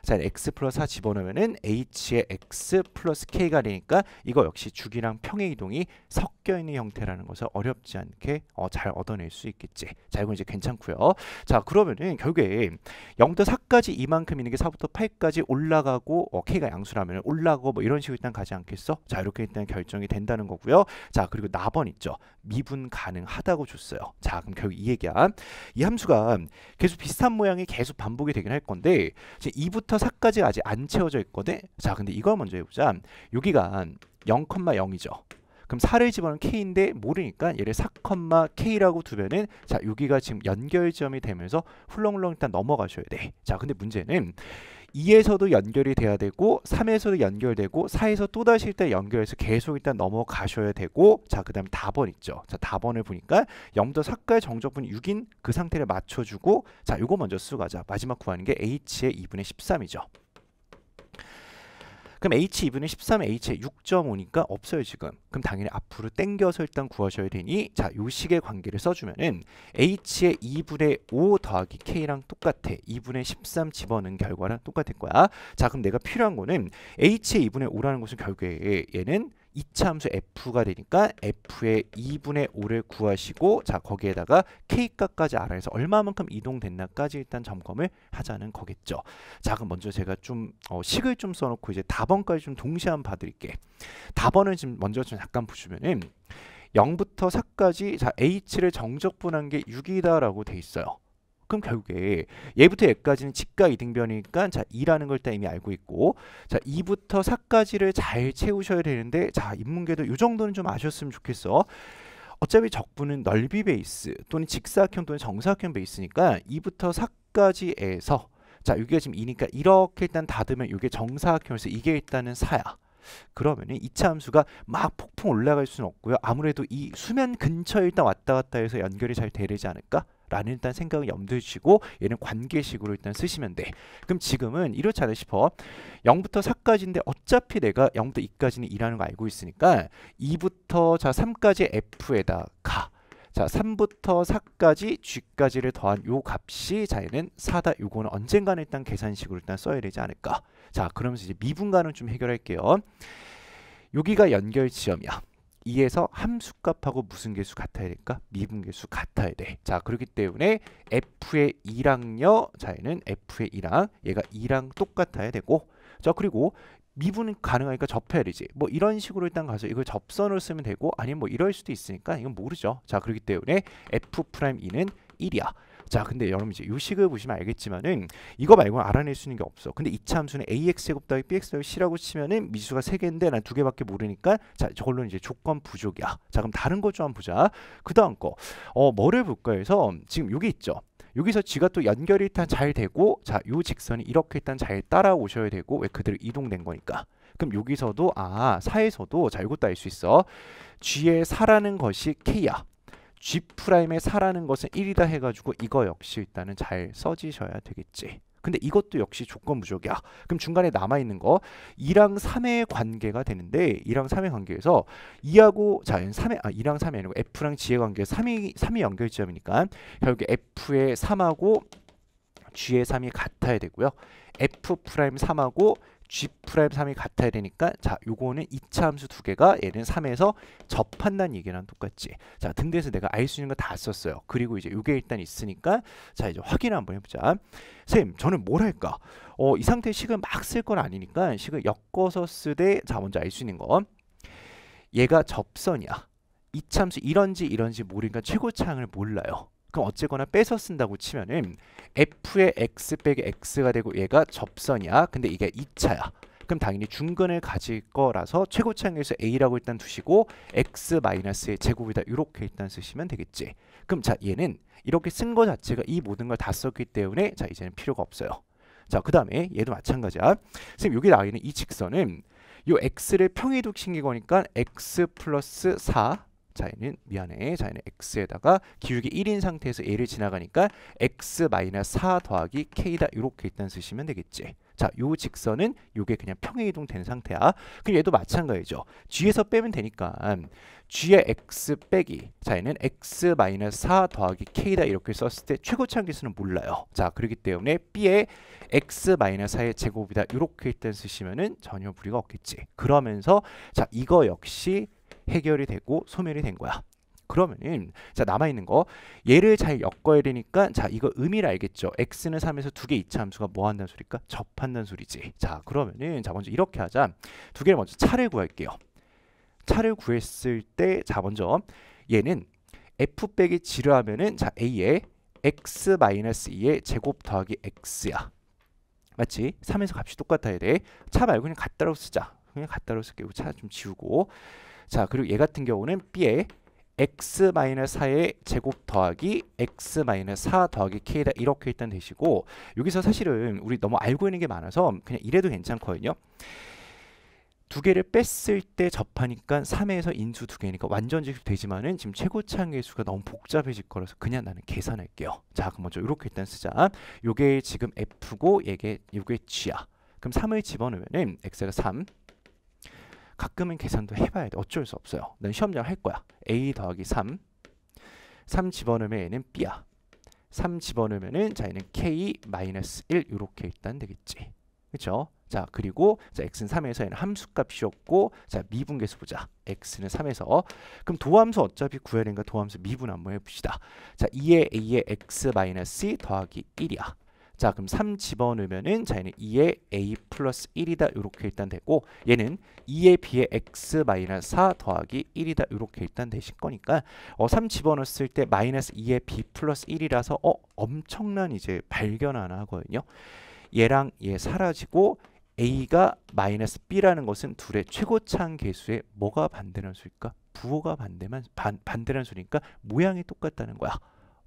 자 x 플러스 4 집어넣으면은 h의 x 플러스 k가 되니까 이거 역시 주기랑 평행 이동이 섞여 있는 형태라는 것을 어렵지 않게 어, 잘 얻어낼 수 있겠지. 자 이건 이제 괜찮고요. 자 그러면은 결국에 0부터 4까지 이만큼 있는 게 4부터 8까지 올라가고 어, k가 양수라면 올라가고 뭐 이런 식으로 일단 가지 않겠어? 자 이렇게 일단 결정이 된다는 거고요. 자 그리고 나번 있죠. 미분 가능하다고 줬어요. 자 그럼 결국 이 얘기야. 이 함수가 계속 비슷한 모양이 계속 반복이 되긴 할 건데 이제 2부터 1부터 4까지 아직 안 채워져 있거든 자 근데 이걸 먼저 해보자 여기가 0,0이죠 그럼 4를 집어넣은 k인데 모르니까 얘를 4,k라고 두면은 자 여기가 지금 연결점이 되면서 훌렁훌렁 일단 넘어가셔야 돼자 근데 문제는 2에서도 연결이 돼야 되고 3에서도 연결되고 4에서 또다시 일단 연결해서 계속 일단 넘어가셔야 되고 자 그 다음에 4번 있죠 자답번을 보니까 0도 4가의 정적분 6인 그 상태를 맞춰주고 자 요거 먼저 쓰고 가자 마지막 구하는 게 h의 2분의 13이죠 그럼 h2분의 13h의 6.5니까 없어요 지금. 그럼 당연히 앞으로 땡겨서 일단 구하셔야 되니 자 요식의 관계를 써주면은 h의 2분의 5 더하기 k랑 똑같아. 2분의 13 집어넣은 결과랑 똑같을 거야. 자 그럼 내가 필요한 거는 h의 2분의 5라는 것은 결국에 얘는 이참수 f가 되니까 f의 2분의 5를 구하시고 자 거기에다가 k값까지 알아서 얼마만큼 이동됐나까지 일단 점검을 하자는 거겠죠. 자 그럼 먼저 제가 좀 어, 식을 좀 써놓고 이제 답원까지 좀 동시에 한번 봐드릴게. 답원을 지금 먼저 좀 잠깐 보시면은 0부터 4까지 자 h를 정적분한 게 6이다라고 돼 있어요. 그럼 결국에 예부터 예까지는 직과 이등변이니까 자 2라는 걸 일단 이미 알고 있고 자 2부터 4까지를 잘 채우셔야 되는데 자 인문계도 요 정도는 좀 아셨으면 좋겠어. 어차피 적분은 넓이 베이스 또는 직사각형 또는 정사각형 베이스니까 2부터 4까지에서 자 여기가 지금 2니까 이렇게 일단 닫으면 이게 정사각형에서 이게 일단은 4야. 그러면 이차 함수가 막 폭풍 올라갈 수는 없고요. 아무래도 이 수면 근처에 일단 왔다 갔다 해서 연결이 잘되지 않을까? 라는 일단 생각을 염두에 두시고 얘는 관계식으로 일단 쓰시면 돼. 그럼 지금은 이렇지 않으시퍼 0부터 4까지인데 어차피 내가 0부터 2까지는 2라는 거 알고 있으니까 2부터 자 3까지 F에다가 자 3부터 4까지 g까지를 더한 요 값이 자 얘는 4다 요거는 언젠가는 일단 계산식으로 일단 써야 되지 않을까 자 그러면서 이제 미분간은 좀 해결할게요 여기가 연결 지점이야 2에서 함수값하고 무슨 개수 같아야 될까? 미분계수 같아야 돼. 자, 그렇기 때문에 f의 2랑요. 자, 얘는 f의 2랑 얘가 2랑 똑같아야 되고 자, 그리고 미분은 가능하니까 접해야지 뭐 이런 식으로 일단 가서 이걸 접선을 쓰면 되고 아니면 뭐 이럴 수도 있으니까 이건 모르죠 자 그렇기 때문에 f 프라임 2는 1이야 자 근데 여러분 이제 요식을 보시면 알겠지만은 이거 말고는 알아낼 수 있는 게 없어 근데 이 참수는 ax제곱 더하 bx 더하 c라고 치면은 미수가 세개인데 난 두개밖에 모르니까 자 저걸로 이제 조건 부족이야 자 그럼 다른 것 좀 한번 보자 그 다음 거 어 뭐를 볼까 해서 지금 요게 있죠 여기서 지가 또 연결이 일단 잘 되고 자요 직선이 이렇게 일단 잘 따라오셔야 되고 왜 그대로 이동된 거니까 그럼 여기서도 아 4에서도 자 이것도 알수 있어 g의 4라는 것이 k야 g 프라임의 4라는 것은 1이다 해가지고 이거 역시 일단은 잘 써지셔야 되겠지 근데 이것도 역시 조건 부족이야. 그럼 중간에 남아 있는 거 2랑 3의 관계가 되는데 2랑 3의 관계에서 2하고 자 3의 아 2랑 3이 아니고 F랑 G의 관계 3이 3이 연결 지점이니까 결국 F의 3하고 G의 3이 같아야 되고요. F 프라임 3하고 g 프라임 3이 같아야 되니까 자 요거는 2차 함수 두 개가 얘는 3에서 접한다는 얘기랑 똑같지 자 등대에서 내가 알 수 있는 거 다 썼어요 그리고 이제 요게 일단 있으니까 자 이제 확인을 한번 해보자 쌤 저는 뭘 할까 어 이 상태 식은 막 쓸 건 아니니까 식을 엮어서 쓰되 자 먼저 알 수 있는 거 얘가 접선이야 이참수 이런지 이런지 모르니까 최고차항을 몰라요 그럼 어쨌거나 빼서 쓴다고 치면은 f의 x 빼기 x가 되고 얘가 접선이야. 근데 이게 2차야. 그럼 당연히 중근을 가질 거라서 최고차항에서 a라고 일단 두시고 x 마이너스의 제곱이다 이렇게 일단 쓰시면 되겠지. 그럼 자 얘는 이렇게 쓴 거 자체가 이 모든 걸 다 썼기 때문에 자 이제는 필요가 없어요. 자 그 다음에 얘도 마찬가지야. 선생님 여기 나와 있는 이 직선은 요 x를 평이독 시킨 거니까 x 플러스 4 자이는 미안해 자이는 x에다가 기울기 1인 상태에서 a를 지나가니까 x 마이너스 4 더하기 k다 이렇게 일단 쓰시면 되겠지 자, 요 직선은 요게 그냥 평행 이동된 상태야. 그럼 얘도 마찬가지죠. g에서 빼면 되니까 g의 x 빼기 자, 얘는 x 마이너스 4 더하기 k다 이렇게 썼을 때 최고치 한계수는 몰라요. 자, 그렇기 때문에 b의 x 마이너스 4의 제곱이다. 이렇게 일단 쓰시면은 전혀 무리가 없겠지. 그러면서 자, 이거 역시 해결이 되고 소멸이 된 거야. 그러면은 자 남아있는 거 얘를 잘 엮어야 되니까 자 이거 의미를 알겠죠 x는 3에서 두 개 이차 함수가 뭐 한다는 소리까 접한다는 소리지 자 그러면은 자 먼저 이렇게 하자 두 개를 먼저 차를 구할게요 차를 구했을 때 자 먼저 얘는 f 빼기 g를 하면은 자 a의 x 마이너스 2의 제곱 더하기 x야 맞지 3에서 값이 똑같아야 돼차 말고 그냥 같다라고 쓰자 그냥 같다라고 쓸게요 차 좀 지우고 자 그리고 얘 같은 경우는 B에 x-4의 제곱 더하기 x-4 더하기 k다 이렇게 일단 되시고 여기서 사실은 우리 너무 알고 있는 게 많아서 그냥 이래도 괜찮거든요. 두 개를 뺐을 때 접하니까 3에서 인수 두 개니까 완전 지수 되지만은 지금 최고차항의 수가 너무 복잡해질 거라서 그냥 나는 계산할게요. 자, 그럼 먼저 이렇게 일단 쓰자. 요게 지금 F고 얘게 요게 G야. 그럼 3을 집어넣으면은 X가 3, 가끔은 계산도 해봐야 돼. 어쩔 수 없어요. 난 시험장 할 거야. A 더하기 3. 3 집어넣으면 얘는 B야. 3 집어넣으면은 자 얘는 K 마이너스 1 이렇게 일단 되겠지. 그쵸자 그리고 자 x는 3에서 얘는 함수값이었고 자 미분계수 보자 x는 3에서 그럼 도함수 어차피 구해야 되니까 도함수 미분 한번 해봅시다 자 2의 a의 x 마이너스 C 더하기 1이야 자 그럼 3 집어넣으면은 자 얘는 2의 a 플러스 1이다 이렇게 일단 되고 얘는 2에 비해 x 마이너스 4 더하기 1이다 이렇게 일단 되실 거니까 어, 3 집어넣었을 때 마이너스 2의 b 플러스 1이라서 어 엄청난 이제 발견 하나 하거든요 얘랑 얘 사라지고 a가 마이너스 b라는 것은 둘의 최고차항 개수에 뭐가 반대는 수일까 부호가 반대만 반, 반대는 수니까 모양이 똑같다는 거야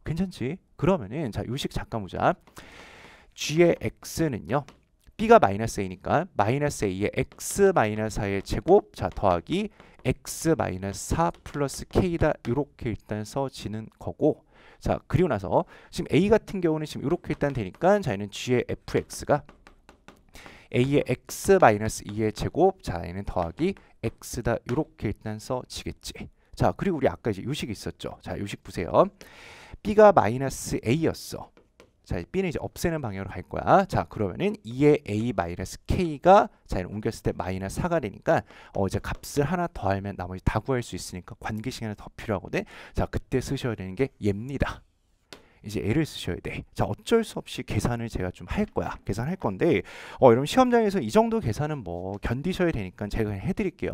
괜찮지? 그러면은 자 요식 잠깐 보자 g의 x는요. b가 마이너스 a니까 마이너스 a의 x 마이너스 4의 제곱 자 더하기 x 마이너스 4 플러스 k다 이 이렇게 일단 써지는 거고 자 그리고 나서 지금 a 같은 경우는 지금 이렇게 일단 되니까 자 얘는 g의 fx가 a의 x 마이너스 2의 제곱 자 얘는 더하기 x다 이렇게 일단 써지겠지 자 그리고 우리 아까 이제 요식이 있었죠 자 요식 보세요 b가 마이너스 a였어 자, B는 이제 없애는 방향으로 갈 거야. 자, 그러면은 2에 A 마이너스 K가 자, 옮겼을 때 마이너스 4가 되니까 어, 이제 값을 하나 더 알면 나머지 다 구할 수 있으니까 관계 시간이 더 필요하거든. 자, 그때 쓰셔야 되는 게 얘입니다. 이제 a 를 쓰셔야 돼. 자, 어쩔 수 없이 계산을 제가 좀 할 거야. 계산할 건데, 어, 여러분 시험장에서 이 정도 계산은 뭐 견디셔야 되니까 제가 그냥 해드릴게요.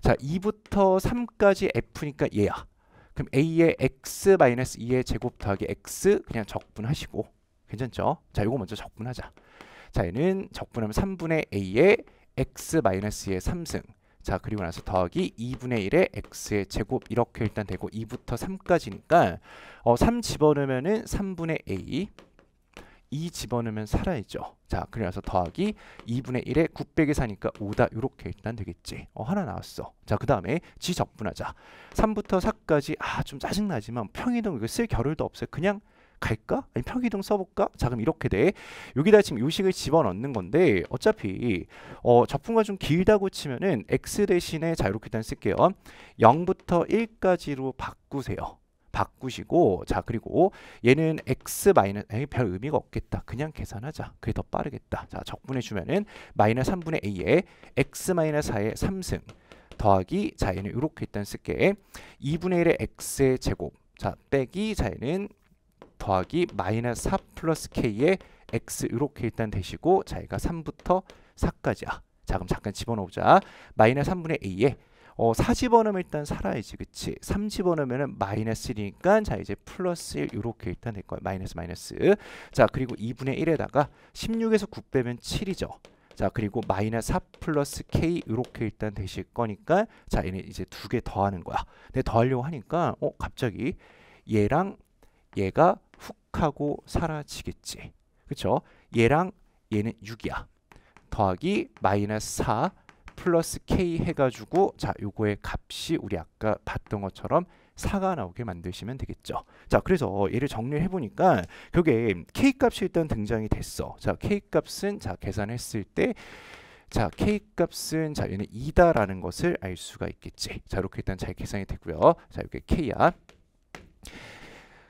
자, 2부터 3까지 F니까 얘야. 그럼 a의 x 2의 제곱 더하기 x 그냥 적분하시고 괜찮죠? 자 이거 먼저 적분하자. 자 얘는 적분하면 3분의 a의 x 2의 3승 자 그리고 나서 더하기 2분의 1의 x의 제곱 이렇게 일단 되고 2부터 3까지니까 어, 3 집어넣으면은 3분의 a 2 집어넣으면 살아있죠. 자, 그래서 더하기 2분의 1에 9 0 0이 사니까 5다. 이렇게 일단 되겠지. 어, 하나 나왔어. 자, 그 다음에 지적분하자. 3부터 4까지 아, 좀 짜증나지만 평이동 이거 쓸 겨를도 없어요. 그냥 갈까? 아니 평이동 써볼까? 자 그럼 이렇게 돼 여기다 지금 요식을 집어넣는 건데 어차피 어, 적분과 좀 길다고 치면은 x 대신에 자 이렇게 일단 쓸게요 0부터 1까지로 바꾸세요 바꾸시고 자 그리고 얘는 x 마이너스 별 의미가 없겠다 그냥 계산하자 그게 더 빠르겠다 자 적분해 주면은 마이너스 3분의 a에 x 마이너스 4의 3승 더하기 자 얘는 이렇게 일단 쓸게 2분의 1의 x의 제곱 자 빼기 자 얘는 더하기 마이너스 4 플러스 k의 x 이렇게 일단 되시고 자기가 3부터 4까지야 자 그럼 잠깐 집어넣자 마이너스 3분의 a에 어, 4집어넣으면 일단 살아야지 그치 3집어넣으면 마이너스 니까자 이제 플러스 1 이렇게 일단 될 거야 마이너스 마이너스 자 그리고 2분의 1에다가 16에서 9 빼면 7이죠 자 그리고 마이너스 4 플러스 k 이렇게 일단 되실 거니까 자 얘네 이제 두 개 더하는 거야 근데 더하려고 하니까 어 갑자기 얘랑 얘가 훅 하고 사라지겠지 그쵸 얘랑 얘는 6이야 더하기 마이너스 4 플러스 k 해가지고 자 요거의 값이 우리 아까 봤던 것처럼 4가 나오게 만드시면 되겠죠. 자 그래서 얘를 정리 해보니까 결게 k값이 일단 등장이 됐어. 자 k값은 자 계산했을 때 자, K값은 자, 얘는 2다라는 것을 알 수가 있겠지. 자, 이렇게 일단 잘 계산이 되고요. 자, 이게 K야.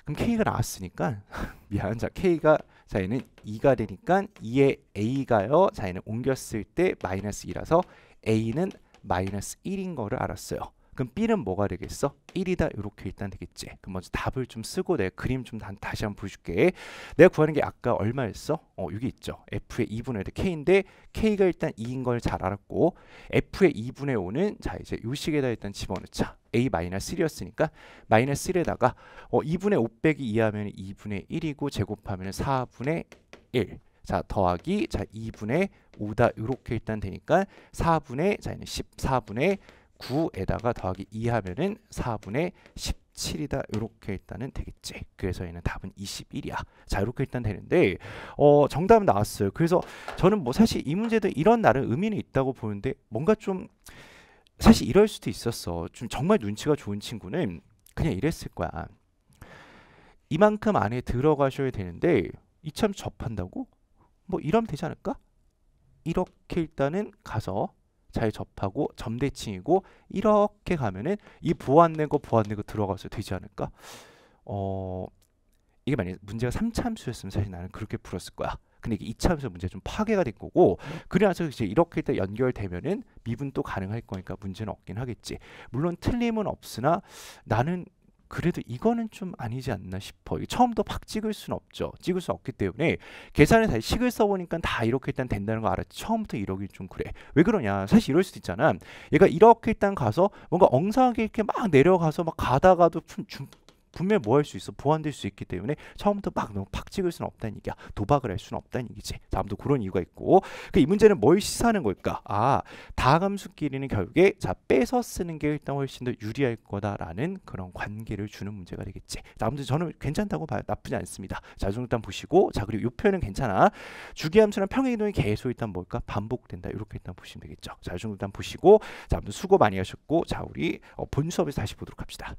그럼 K가 나왔으니까 미안. 자, K가 자, 얘는 2가 되니까 2에 A가요. 자, 얘는 옮겼을 때 마이너스 2라서 a는 마이너스 1인 거를 알았어요. 그럼 b는 뭐가 되겠어? 1이다 이렇게 일단 되겠지. 그럼 먼저 답을 좀 쓰고 내 그림 좀 다, 시 한번 보여줄게. 내가 구하는 게 아까 얼마였어? 어 여기 있죠. f의 2분의 1 k인데 k가 일단 2인 걸 잘 알았고 f의 2분의 5는 자 이제 요식에다 일단 집어넣자. a 마이너스 1이었으니까 마이너스 1에다가 어 2분의 5 빼기 2하면 2분의 1이고 제곱하면 4분의 1. 자 더하기 자 2분의 5다 이렇게 일단 되니까 4분의 자 14분의 9에다가 더하기 2 하면은 4분의 17이다 이렇게 일단은 되겠지 그래서 얘는 답은 21이야 자 이렇게 일단 되는데 어 정답은 나왔어요 그래서 저는 뭐 사실 이 문제도 이런 나름 의미는 있다고 보는데 뭔가 좀 사실 이럴 수도 있었어 좀 정말 눈치가 좋은 친구는 그냥 이랬을 거야 이만큼 안에 들어가셔야 되는데 이 참 접한다고? 뭐 이러면 되지 않을까? 이렇게 일단은 가서 잘 접하고 점대칭이고 이렇게 가면은 이 보완된 거 보완된 거 들어가서 되지 않을까? 어 이게 만약에 문제가 3참수였으면 사실 나는 그렇게 풀었을 거야. 근데 이게 2참수 문제 좀 파괴가 된 거고 그래서 이제 이렇게 일단 연결되면은 미분도 가능할 거니까 문제는 없긴 하겠지. 물론 틀림은 없으나 나는 그래도 이거는 좀 아니지 않나 싶어. 처음부터 팍 찍을 수는 없죠. 찍을 수 없기 때문에 계산을 다시 식을 써보니까 다 이렇게 일단 된다는 거 알았지. 처음부터 이러기 좀 그래. 왜 그러냐. 사실 이럴 수도 있잖아. 얘가 이렇게 일단 가서 뭔가 엉성하게 이렇게 막 내려가서 막 가다가도 좀, 좀 분명히 뭐 할 수 있어? 보완될 수 있기 때문에 처음부터 막 너무 팍 찍을 수는 없다는 얘기야. 도박을 할 수는 없다는 얘기지. 다음무튼 그런 이유가 있고 그이 그러니까 문제는 뭘 시사하는 걸까? 아, 다감수끼리는 결국에 자 빼서 쓰는 게 일단 훨씬 더 유리할 거다라는 그런 관계를 주는 문제가 되겠지. 다음무튼 저는 괜찮다고 봐요. 나쁘지 않습니다. 자, 좀 일단 보시고 자 그리고 요 표현은 괜찮아. 주기함수랑 평행이동이 계속 일단 뭘까? 반복된다. 이렇게 일단 보시면 되겠죠. 자, 좀 일단 보시고 자, 아무튼 수고 많이 하셨고 자, 우리 어, 본 수업에서 다시 보도록 합시다.